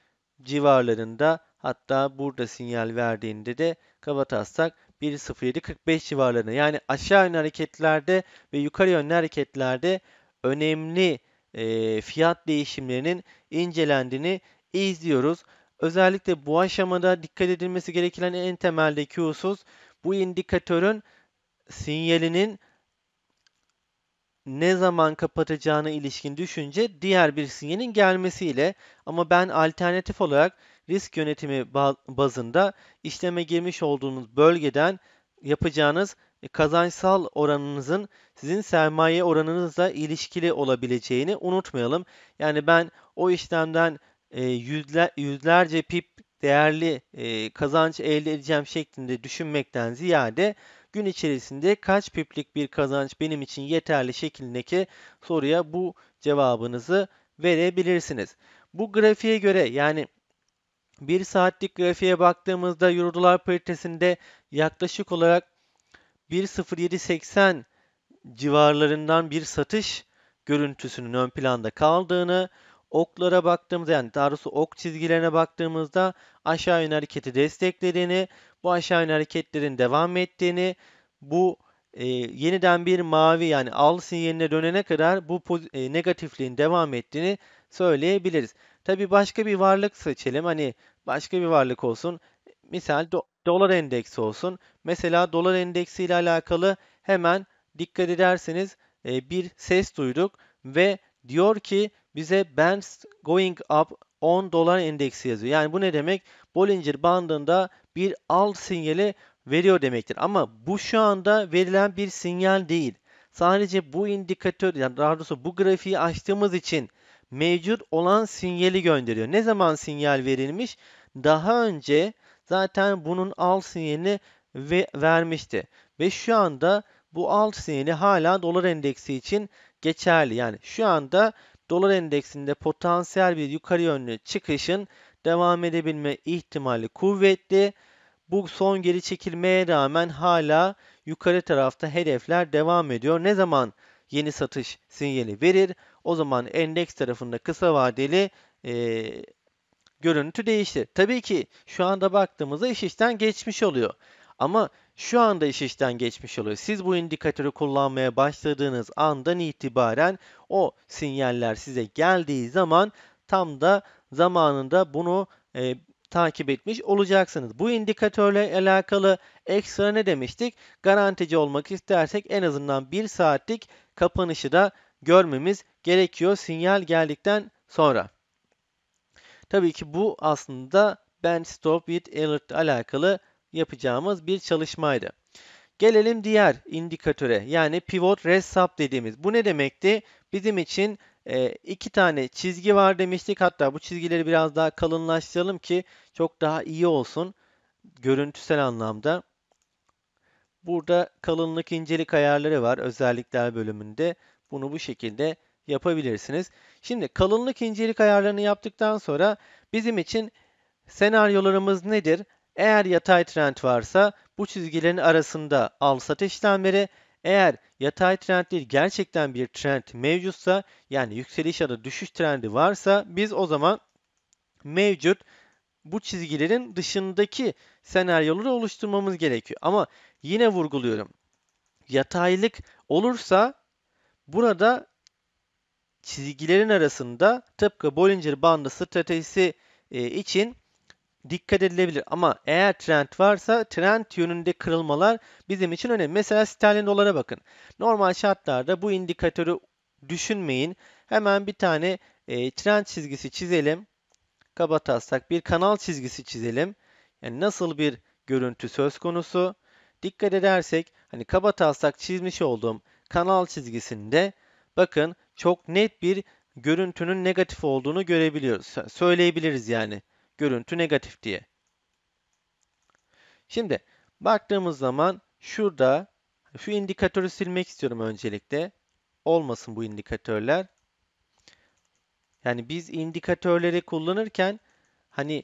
civarlarında hatta burada sinyal verdiğinde de kaba taslak 1.07.45 civarlarında yani aşağı yönlü hareketlerde ve yukarı yönlü hareketlerde önemli e, fiyat değişimlerinin incelendiğini izliyoruz. Özellikle bu aşamada dikkat edilmesi gereken en temeldeki husus bu indikatörün sinyalinin ne zaman kapatacağına ilişkin düşünce diğer bir sinyalin gelmesiyle ama ben alternatif olarak risk yönetimi bazında işleme girmiş olduğunuz bölgeden yapacağınız kazançsal oranınızın sizin sermaye oranınızla ilişkili olabileceğini unutmayalım. Yani ben o işlemden e, yüzler, yüzlerce pip değerli e, kazanç elde edeceğim şeklinde düşünmekten ziyade gün içerisinde kaç piplik bir kazanç benim için yeterli şeklindeki soruya bu cevabınızı verebilirsiniz. Bu grafiğe göre yani 1 saatlik grafiğe baktığımızda Euro dolar paritesinde yaklaşık olarak 1.0780 civarlarından bir satış görüntüsünün ön planda kaldığını, oklara baktığımızda yani daha doğrusu ok çizgilerine baktığımızda aşağı yönlü hareketi desteklediğini, bu aşağı yönlü hareketlerin devam ettiğini, bu e, yeniden bir mavi yani al sinyaline dönene kadar bu e, negatifliğin devam ettiğini söyleyebiliriz. Tabi başka bir varlık seçelim. Hani başka bir varlık olsun. Misal do dolar endeksi olsun. Mesela dolar endeksi ile alakalı hemen dikkat ederseniz e, bir ses duyduk ve diyor ki bize bands going up 10 dolar endeksi yazıyor. Yani bu ne demek? Bollinger bandında bir alt sinyali veriyor demektir. Ama bu şu anda verilen bir sinyal değil. Sadece bu indikatör yani daha doğrusu bu grafiği açtığımız için mevcut olan sinyali gönderiyor. Ne zaman sinyal verilmiş? Daha önce zaten bunun alt sinyalini ve vermişti. Ve şu anda bu alt sinyali hala dolar endeksi için geçerli. Yani şu anda dolar endeksinde potansiyel bir yukarı yönlü çıkışın devam edebilme ihtimali kuvvetli. Bu son geri çekilmeye rağmen hala yukarı tarafta hedefler devam ediyor. Ne zaman yeni satış sinyali verir? O zaman endeks tarafında kısa vadeli e, görüntü değişir. Tabii ki şu anda baktığımızda iş işten geçmiş oluyor. Ama şu anda iş işten geçmiş oluyor. Siz bu indikatörü kullanmaya başladığınız andan itibaren o sinyaller size geldiği zaman tam da zamanında bunu e, takip etmiş olacaksınız. Bu indikatörle alakalı ekstra ne demiştik? Garantici olmak istersek en azından 1 saatlik kapanışı da görmemiz gerekiyor sinyal geldikten sonra. Tabii ki bu aslında Band Stop with Alert alakalı yapacağımız bir çalışmaydı. Gelelim diğer indikatöre yani pivot rest sub dediğimiz. Bu ne demekti? Bizim için e, iki tane çizgi var demiştik. Hatta bu çizgileri biraz daha kalınlaştıralım ki çok daha iyi olsun görüntüsel anlamda. Burada kalınlık incelik ayarları var özellikler bölümünde. Bunu bu şekilde yapabilirsiniz. Şimdi kalınlık incelik ayarlarını yaptıktan sonra bizim için senaryolarımız nedir? Eğer yatay trend varsa bu çizgilerin arasında al-sat işlemleri, eğer yatay trend değil gerçekten bir trend mevcutsa yani yükseliş ya da düşüş trendi varsa biz o zaman mevcut bu çizgilerin dışındaki senaryoları oluşturmamız gerekiyor. Ama yine vurguluyorum. Yataylık olursa burada çizgilerin arasında tıpkı Bollinger bandı stratejisi e, için dikkat edilebilir. Ama eğer trend varsa trend yönünde kırılmalar bizim için önemli. Mesela sterlin dolara bakın. Normal şartlarda bu indikatörü düşünmeyin. Hemen bir tane e, trend çizgisi çizelim. Kaba taslak bir kanal çizgisi çizelim. Yani nasıl bir görüntü söz konusu? Dikkat edersek hani kaba taslak çizmiş olduğum kanal çizgisinde bakın çok net bir görüntünün negatif olduğunu görebiliyoruz. Söyleyebiliriz yani görüntü negatif diye. Şimdi baktığımız zaman şurada şu indikatörü silmek istiyorum öncelikle. Olmasın bu indikatörler. Yani biz indikatörleri kullanırken hani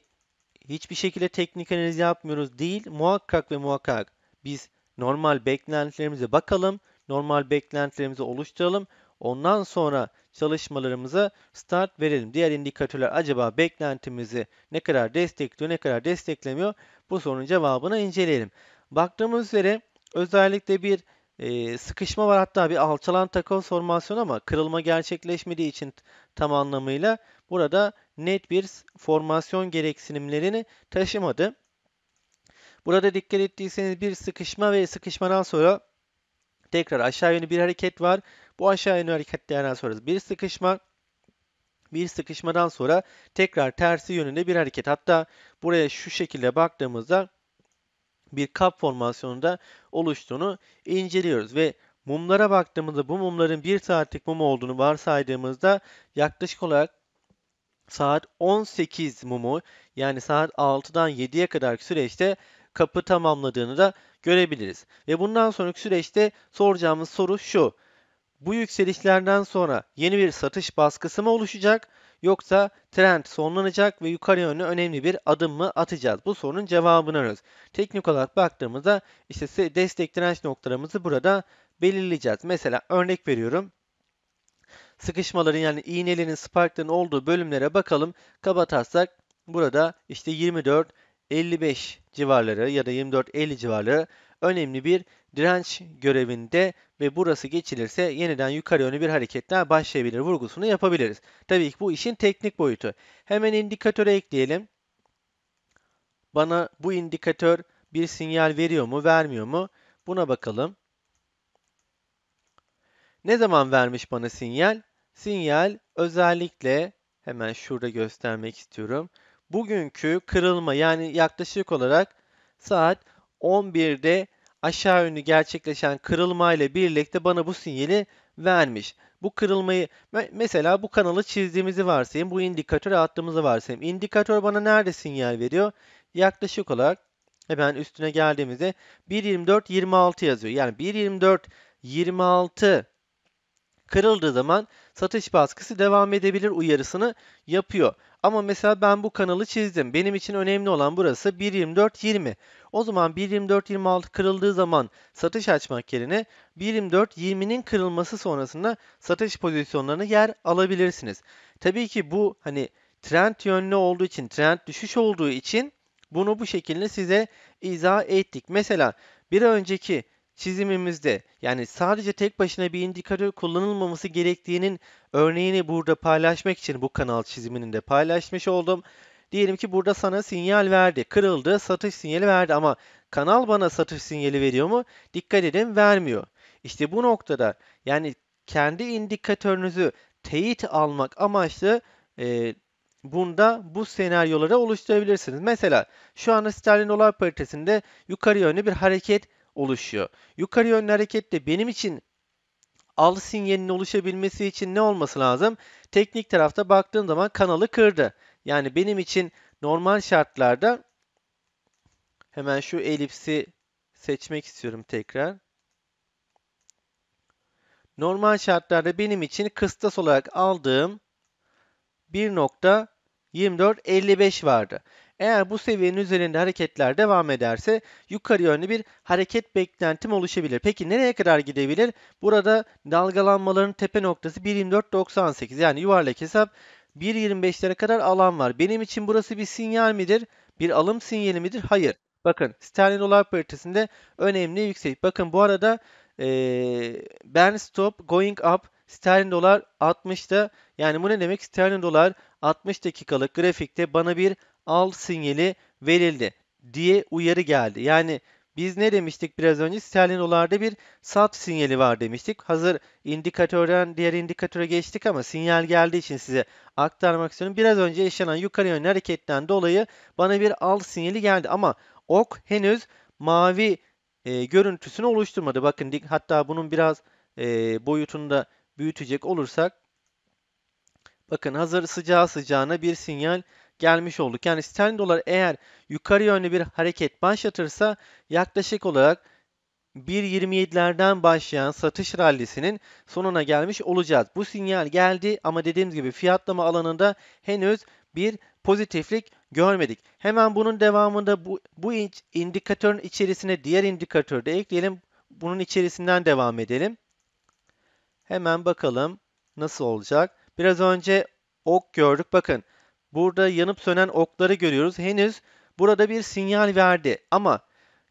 hiçbir şekilde teknik analiz yapmıyoruz değil. Muhakkak ve muhakkak biz normal beklentilerimize bakalım. Normal beklentilerimizi oluşturalım. Ondan sonra çalışmalarımıza start verelim. Diğer indikatörler acaba beklentimizi ne kadar destekliyor, ne kadar desteklemiyor? Bu sorunun cevabını inceleyelim. Baktığımız üzere özellikle bir e, sıkışma var hatta bir alçalan takoz formasyonu ama kırılma gerçekleşmediği için tam anlamıyla burada net bir formasyon gereksinimlerini taşımadı. Burada dikkat ettiyseniz bir sıkışma ve sıkışmadan sonra tekrar aşağı yönlü bir hareket var. Bu aşağı yönlü hareketlerden sonra bir sıkışma, bir sıkışmadan sonra tekrar tersi yönünde bir hareket. Hatta buraya şu şekilde baktığımızda bir kap formasyonunda oluştuğunu inceliyoruz ve mumlara baktığımızda bu mumların bir saatlik mum olduğunu varsaydığımızda yaklaşık olarak saat 18 mumu yani saat 6'dan 7'ye kadar süreçte kapı tamamladığını da görebiliriz. Ve bundan sonraki süreçte soracağımız soru şu. Bu yükselişlerden sonra yeni bir satış baskısı mı oluşacak yoksa trend sonlanacak ve yukarı yönlü önemli bir adım mı atacağız? Bu sorunun cevabını arıyoruz. Teknik olarak baktığımızda işte destek direnç noktalarımızı burada belirleyeceğiz. Mesela örnek veriyorum sıkışmaların yani iğnelerin sparkların olduğu bölümlere bakalım. Kaba burada işte 24 55 civarları ya da 24 50 civarları önemli bir direnç görevinde ve burası geçilirse yeniden yukarı yönlü bir hareketten başlayabilir vurgusunu yapabiliriz. Tabii ki bu işin teknik boyutu. Hemen indikatöre ekleyelim. Bana bu indikatör bir sinyal veriyor mu vermiyor mu? Buna bakalım. Ne zaman vermiş bana sinyal? Sinyal özellikle hemen şurada göstermek istiyorum. Bugünkü kırılma yani yaklaşık olarak saat 11'de aşağı yönlü gerçekleşen kırılma ile birlikte bana bu sinyali vermiş. Bu kırılmayı mesela bu kanalı çizdiğimizi varsayayım. Bu indikatörü attığımızı varsayayım. İndikatör bana nerede sinyal veriyor? Yaklaşık olarak hemen üstüne geldiğimizde 1.24.26 yazıyor. Yani 1.24.26 kırıldığı zaman satış baskısı devam edebilir uyarısını yapıyor. Ama mesela ben bu kanalı çizdim. Benim için önemli olan burası 1.24.20. O zaman 1.24.26 kırıldığı zaman satış açmak yerine 1.24.20'nin kırılması sonrasında satış pozisyonlarını yer alabilirsiniz. Tabii ki bu hani trend yönlü olduğu için, trend düşüş olduğu için bunu bu şekilde size izah ettik. Mesela bir önceki çizimimizde yani sadece tek başına bir indikatör kullanılmaması gerektiğinin örneğini burada paylaşmak için bu kanal çiziminin de paylaşmış oldum. Diyelim ki burada sana sinyal verdi, kırıldı, satış sinyali verdi ama kanal bana satış sinyali veriyor mu? Dikkat edin vermiyor. İşte bu noktada yani kendi indikatörünüzü teyit almak amaçlı e, bunda bu senaryoları oluşturabilirsiniz. Mesela şu anda sterlin dolar paritesinde yukarı yönlü bir hareket oluşuyor. Yukarı yönlü harekette benim için al sinyalinin oluşabilmesi için ne olması lazım? Teknik tarafta baktığım zaman kanalı kırdı. Yani benim için normal şartlarda hemen şu elipsi seçmek istiyorum tekrar. Normal şartlarda benim için kıstas olarak aldığım 1.2455 vardı. Eğer bu seviyenin üzerinde hareketler devam ederse yukarı yönlü bir hareket beklentim oluşabilir. Peki nereye kadar gidebilir? Burada dalgalanmaların tepe noktası 1.2498 yani yuvarlak hesap 1.25'lere kadar alan var. Benim için burası bir sinyal midir? Bir alım sinyali midir? Hayır. Bakın sterlin dolar paritesinde önemli yüksek. Bakın bu arada ee, ben stop going up sterlin dolar 60'da yani bu ne demek sterlin dolar 60 dakikalık grafikte bana bir al sinyali verildi diye uyarı geldi. Yani biz ne demiştik biraz önce? Sterlin dolarda bir sat sinyali var demiştik. Hazır indikatörden diğer indikatöre geçtik ama sinyal geldiği için size aktarmak istiyorum. Biraz önce yaşanan yukarı yönlü hareketten dolayı bana bir al sinyali geldi ama ok henüz mavi e, görüntüsünü oluşturmadı. Bakın hatta bunun biraz e, boyutunu da büyütecek olursak bakın hazır sıcağı sıcağına bir sinyal gelmiş olduk. Yani sterlin dolar eğer yukarı yönlü bir hareket başlatırsa yaklaşık olarak 1.27'lerden başlayan satış rallisinin sonuna gelmiş olacağız. Bu sinyal geldi ama dediğimiz gibi fiyatlama alanında henüz bir pozitiflik görmedik. Hemen bunun devamında bu, bu indikatörün içerisine diğer indikatörü de ekleyelim. Bunun içerisinden devam edelim. Hemen bakalım nasıl olacak. Biraz önce ok gördük. Bakın Burada yanıp sönen okları görüyoruz. Henüz burada bir sinyal verdi ama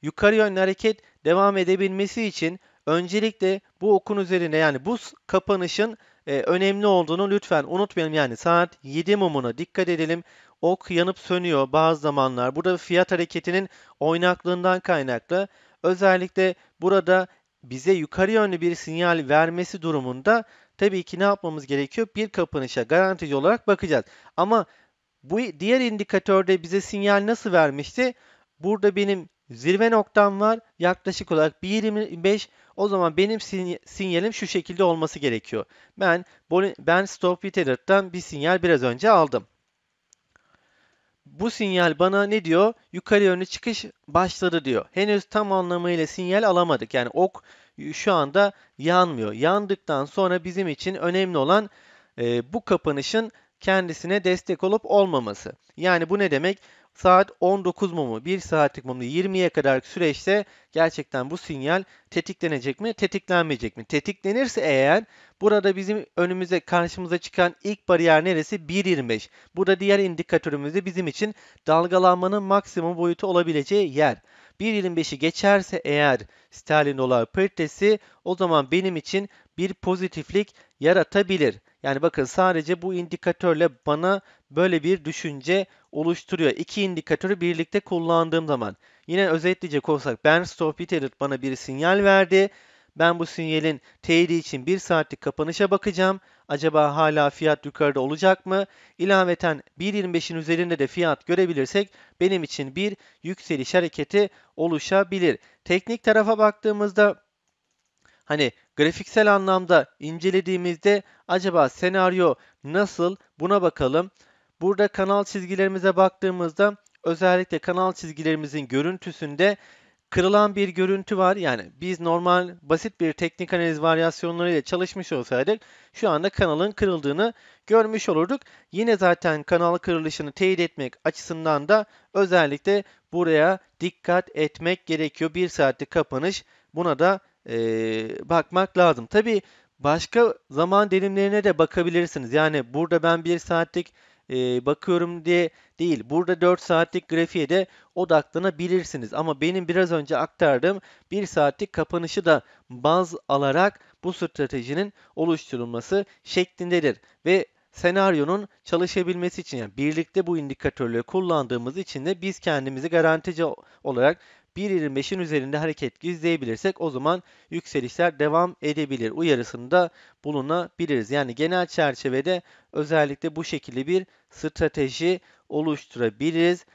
yukarı yönlü hareket devam edebilmesi için öncelikle bu okun üzerine yani bu kapanışın e, önemli olduğunu lütfen unutmayalım. Yani saat 7 mumuna dikkat edelim. Ok yanıp sönüyor bazı zamanlar. Burada fiyat hareketinin oynaklığından kaynaklı. Özellikle burada bize yukarı yönlü bir sinyal vermesi durumunda tabii ki ne yapmamız gerekiyor? Bir kapanışa garantici olarak bakacağız. Ama bu diğer indikatörde bize sinyal nasıl vermişti? Burada benim zirve noktam var. Yaklaşık olarak 1.25 o zaman benim sinyalim şu şekilde olması gerekiyor. Ben ben Stop Retailer'dan bir sinyal biraz önce aldım. Bu sinyal bana ne diyor? Yukarı yönlü çıkış başladı diyor. Henüz tam anlamıyla sinyal alamadık. Yani ok şu anda yanmıyor. Yandıktan sonra bizim için önemli olan e, bu kapanışın kendisine destek olup olmaması. Yani bu ne demek? Saat 19 mumu 1 saatlik mumu 20'ye kadar süreçte gerçekten bu sinyal tetiklenecek mi tetiklenmeyecek mi? Tetiklenirse eğer burada bizim önümüze karşımıza çıkan ilk bariyer neresi? 1.25. Burada diğer indikatörümüz de bizim için dalgalanmanın maksimum boyutu olabileceği yer. 1.25'i geçerse eğer sterlin dolar paritesi o zaman benim için bir pozitiflik yaratabilir. Yani bakın sadece bu indikatörle bana böyle bir düşünce oluşturuyor. İki indikatörü birlikte kullandığım zaman. Yine özetleyecek olsak Bernstorff Peterit bana bir sinyal verdi. Ben bu sinyalin teyidi için 1 saatlik kapanışa bakacağım. Acaba hala fiyat yukarıda olacak mı? İlaveten 1.25'in üzerinde de fiyat görebilirsek benim için bir yükseliş hareketi oluşabilir. Teknik tarafa baktığımızda hani Grafiksel anlamda incelediğimizde acaba senaryo nasıl buna bakalım. Burada kanal çizgilerimize baktığımızda özellikle kanal çizgilerimizin görüntüsünde kırılan bir görüntü var. Yani biz normal basit bir teknik analiz varyasyonları ile çalışmış olsaydık şu anda kanalın kırıldığını görmüş olurduk. Yine zaten kanal kırılışını teyit etmek açısından da özellikle buraya dikkat etmek gerekiyor. Bir saatlik kapanış buna da e, bakmak lazım. Tabi başka zaman dilimlerine de bakabilirsiniz. Yani burada ben 1 saatlik e, bakıyorum diye değil. Burada 4 saatlik grafiğe de odaklanabilirsiniz. Ama benim biraz önce aktardığım 1 saatlik kapanışı da baz alarak bu stratejinin oluşturulması şeklindedir. Ve senaryonun çalışabilmesi için yani birlikte bu indikatörleri kullandığımız için de biz kendimizi garantici olarak 1.25'in üzerinde hareket izleyebilirsek o zaman yükselişler devam edebilir uyarısında bulunabiliriz. Yani genel çerçevede özellikle bu şekilde bir strateji oluşturabiliriz.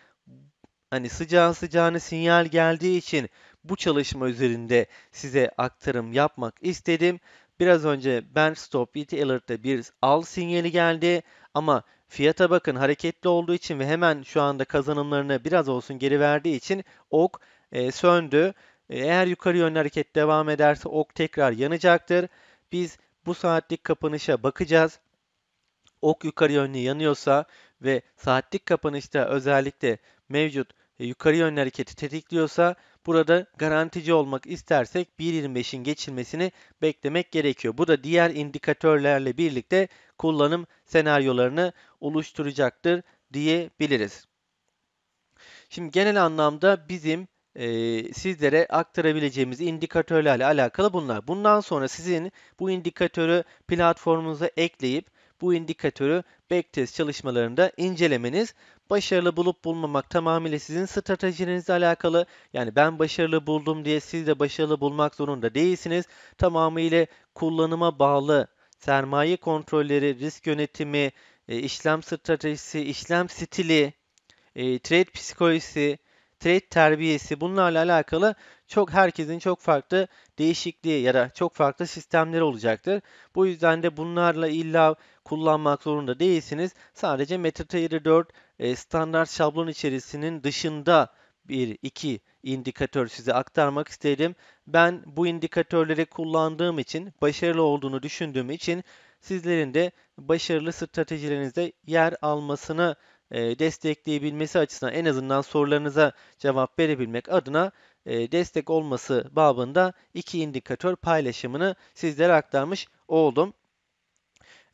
Hani sıcağı sıcağına sinyal geldiği için bu çalışma üzerinde size aktarım yapmak istedim. Biraz önce ben Stop It alert'te bir al sinyali geldi ama fiyata bakın hareketli olduğu için ve hemen şu anda kazanımlarını biraz olsun geri verdiği için ok e, söndü. E, eğer yukarı yönlü hareket devam ederse ok tekrar yanacaktır. Biz bu saatlik kapanışa bakacağız. Ok yukarı yönlü yanıyorsa ve saatlik kapanışta özellikle mevcut e, yukarı yönlü hareketi tetikliyorsa burada garantici olmak istersek 1.25'in geçilmesini beklemek gerekiyor. Bu da diğer indikatörlerle birlikte kullanım senaryolarını oluşturacaktır diyebiliriz. Şimdi genel anlamda bizim e, sizlere aktarabileceğimiz indikatörlerle alakalı bunlar. Bundan sonra sizin bu indikatörü platformunuza ekleyip bu indikatörü backtest çalışmalarında incelemeniz başarılı bulup bulmamak tamamıyla sizin stratejinizle alakalı. Yani ben başarılı buldum diye siz de başarılı bulmak zorunda değilsiniz. Tamamıyla kullanıma bağlı sermaye kontrolleri, risk yönetimi, işlem stratejisi, işlem stili, trade psikolojisi, trade terbiyesi bunlarla alakalı çok herkesin çok farklı değişikliği ya da çok farklı sistemleri olacaktır. Bu yüzden de bunlarla illa kullanmak zorunda değilsiniz. Sadece MetaTrader 4 e, standart şablon içerisinin dışında bir iki indikatör size aktarmak istedim. Ben bu indikatörleri kullandığım için, başarılı olduğunu düşündüğüm için sizlerin de başarılı stratejilerinizde yer almasını e, destekleyebilmesi açısından en azından sorularınıza cevap verebilmek adına e, destek olması babında iki indikatör paylaşımını sizlere aktarmış oldum.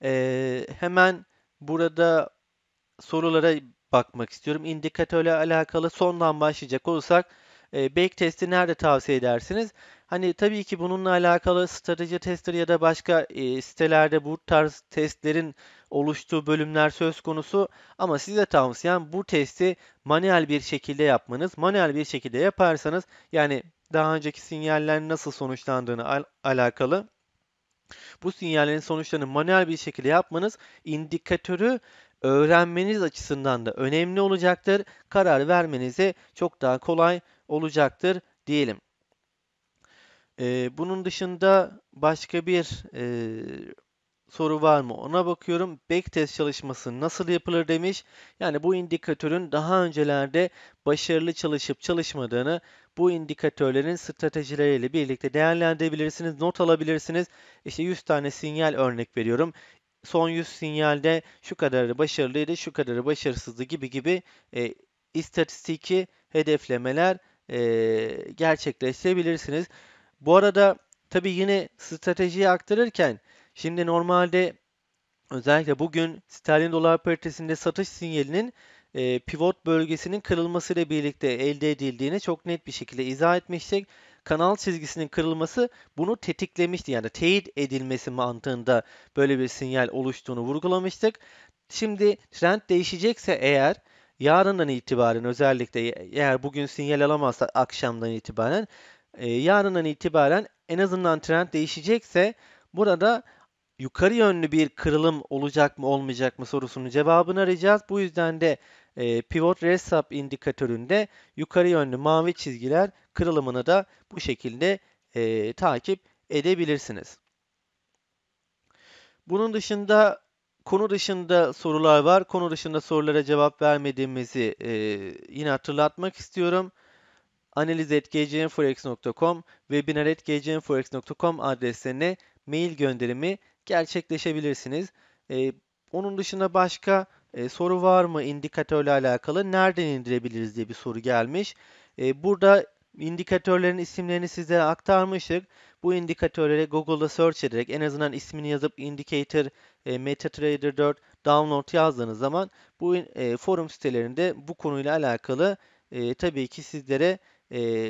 E, hemen burada sorulara bakmak istiyorum. İndikatörle alakalı sondan başlayacak olursak e, back testi nerede tavsiye edersiniz? Hani tabii ki bununla alakalı strateji tester ya da başka e, sitelerde bu tarz testlerin oluştuğu bölümler söz konusu ama size tavsiyem bu testi manuel bir şekilde yapmanız. Manuel bir şekilde yaparsanız yani daha önceki sinyallerin nasıl sonuçlandığını al alakalı bu sinyallerin sonuçlarını manuel bir şekilde yapmanız indikatörü öğrenmeniz açısından da önemli olacaktır. Karar vermenize çok daha kolay olacaktır diyelim. E, bunun dışında başka bir e, soru var mı ona bakıyorum. Backtest çalışması nasıl yapılır demiş. Yani bu indikatörün daha öncelerde başarılı çalışıp çalışmadığını bu indikatörlerin stratejileriyle birlikte değerlendirebilirsiniz, not alabilirsiniz. İşte 100 tane sinyal örnek veriyorum. Son 100 sinyalde şu kadarı başarılıydı, şu kadarı başarısızdı gibi gibi e, istatistiki hedeflemeler e, gerçekleştirebilirsiniz. Bu arada tabi yine stratejiyi aktarırken şimdi normalde özellikle bugün sterlin dolar paritesinde satış sinyalinin e, pivot bölgesinin kırılmasıyla birlikte elde edildiğini çok net bir şekilde izah etmiştik. Kanal çizgisinin kırılması bunu tetiklemişti. Yani teyit edilmesi mantığında böyle bir sinyal oluştuğunu vurgulamıştık. Şimdi trend değişecekse eğer yarından itibaren özellikle eğer bugün sinyal alamazsa akşamdan itibaren e, yarından itibaren en azından trend değişecekse burada yukarı yönlü bir kırılım olacak mı olmayacak mı sorusunun cevabını arayacağız. Bu yüzden de e, pivot resap indikatöründe yukarı yönlü mavi çizgiler kırılımını da bu şekilde e, takip edebilirsiniz. Bunun dışında konu dışında sorular var. Konu dışında sorulara cevap vermediğimizi e, yine hatırlatmak istiyorum analiz.gcnforex.com ve binaret.gcnforex.com adreslerine mail gönderimi gerçekleşebilirsiniz. Ee, onun dışında başka e, soru var mı indikatörle alakalı? Nereden indirebiliriz diye bir soru gelmiş. E, burada indikatörlerin isimlerini sizlere aktarmıştık. Bu indikatörlere Google'da search ederek en azından ismini yazıp indicator e, MetaTrader 4 download yazdığınız zaman bu e, forum sitelerinde bu konuyla alakalı e, tabii ki sizlere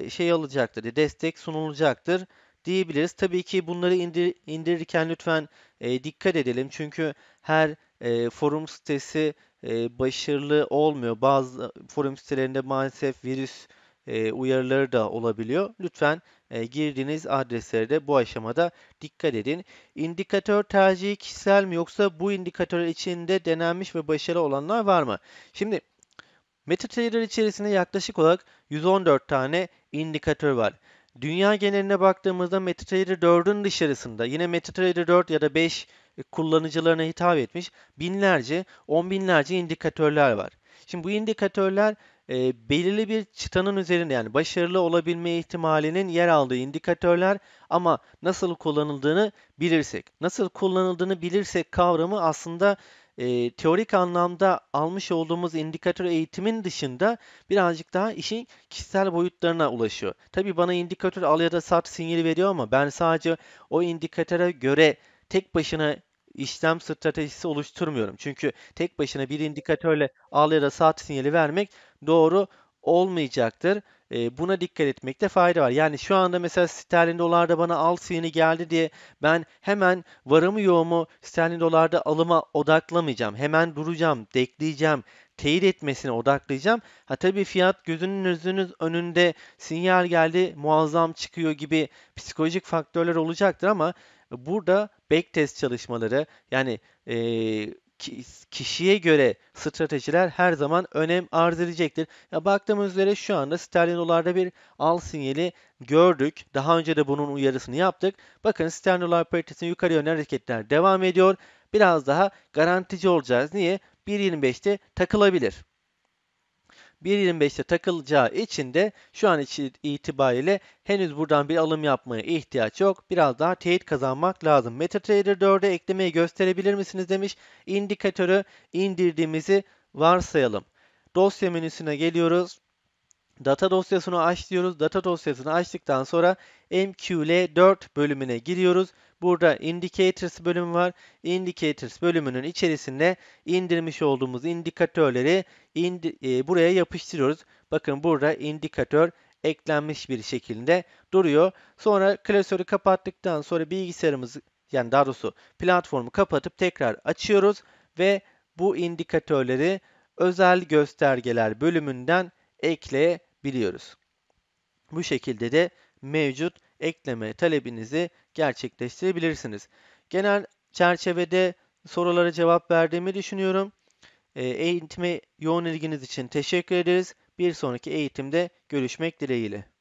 şey alacaktır, e, destek sunulacaktır diyebiliriz. Tabii ki bunları indir, indirirken lütfen dikkat edelim. Çünkü her forum sitesi başarılı olmuyor. Bazı forum sitelerinde maalesef virüs uyarıları da olabiliyor. Lütfen girdiğiniz adreslere de bu aşamada dikkat edin. İndikatör tercihi kişisel mi yoksa bu indikatör içinde denenmiş ve başarılı olanlar var mı? Şimdi MetaTrader içerisinde yaklaşık olarak 114 tane indikatör var. Dünya geneline baktığımızda MetaTrader 4'ün dışarısında yine MetaTrader 4 ya da 5 kullanıcılarına hitap etmiş binlerce, on binlerce indikatörler var. Şimdi bu indikatörler e, belirli bir çıtanın üzerinde yani başarılı olabilme ihtimalinin yer aldığı indikatörler ama nasıl kullanıldığını bilirsek. Nasıl kullanıldığını bilirsek kavramı aslında e, teorik anlamda almış olduğumuz indikatör eğitimin dışında birazcık daha işin kişisel boyutlarına ulaşıyor. Tabi bana indikatör al ya da sat sinyali veriyor ama ben sadece o indikatöre göre tek başına işlem stratejisi oluşturmuyorum. Çünkü tek başına bir indikatörle al ya da sat sinyali vermek doğru olmayacaktır. E, buna dikkat etmekte fayda var. Yani şu anda mesela sterlin dolarda bana al suyunu geldi diye ben hemen varımı yoğumu sterlin dolarda alıma odaklamayacağım. Hemen duracağım, bekleyeceğim, teyit etmesine odaklayacağım. Ha tabii fiyat gözünün özünüz önünde sinyal geldi muazzam çıkıyor gibi psikolojik faktörler olacaktır ama burada backtest çalışmaları yani e, kişiye göre stratejiler her zaman önem arz edecektir. Ya baktığımız üzere şu anda sterlin dolarda bir al sinyali gördük. Daha önce de bunun uyarısını yaptık. Bakın sterlin dolar paritesine yukarı yönlü hareketler devam ediyor. Biraz daha garantici olacağız. Niye? 1.25'te takılabilir. 1.25'te takılacağı için de şu an itibariyle henüz buradan bir alım yapmaya ihtiyaç yok. Biraz daha teyit kazanmak lazım. MetaTrader 4'e eklemeyi gösterebilir misiniz demiş. İndikatörü indirdiğimizi varsayalım. Dosya menüsüne geliyoruz. Data dosyasını aç diyoruz. Data dosyasını açtıktan sonra MQL4 bölümüne giriyoruz. Burada Indicators bölümü var. Indicators bölümünün içerisinde indirmiş olduğumuz indikatörleri indi, e, buraya yapıştırıyoruz. Bakın burada indikatör eklenmiş bir şekilde duruyor. Sonra klasörü kapattıktan sonra bilgisayarımızı yani daha doğrusu platformu kapatıp tekrar açıyoruz ve bu indikatörleri özel göstergeler bölümünden ekleyebiliyoruz. Bu şekilde de mevcut ekleme talebinizi gerçekleştirebilirsiniz. Genel çerçevede sorulara cevap verdiğimi düşünüyorum. Ee, eğitime yoğun ilginiz için teşekkür ederiz. Bir sonraki eğitimde görüşmek dileğiyle.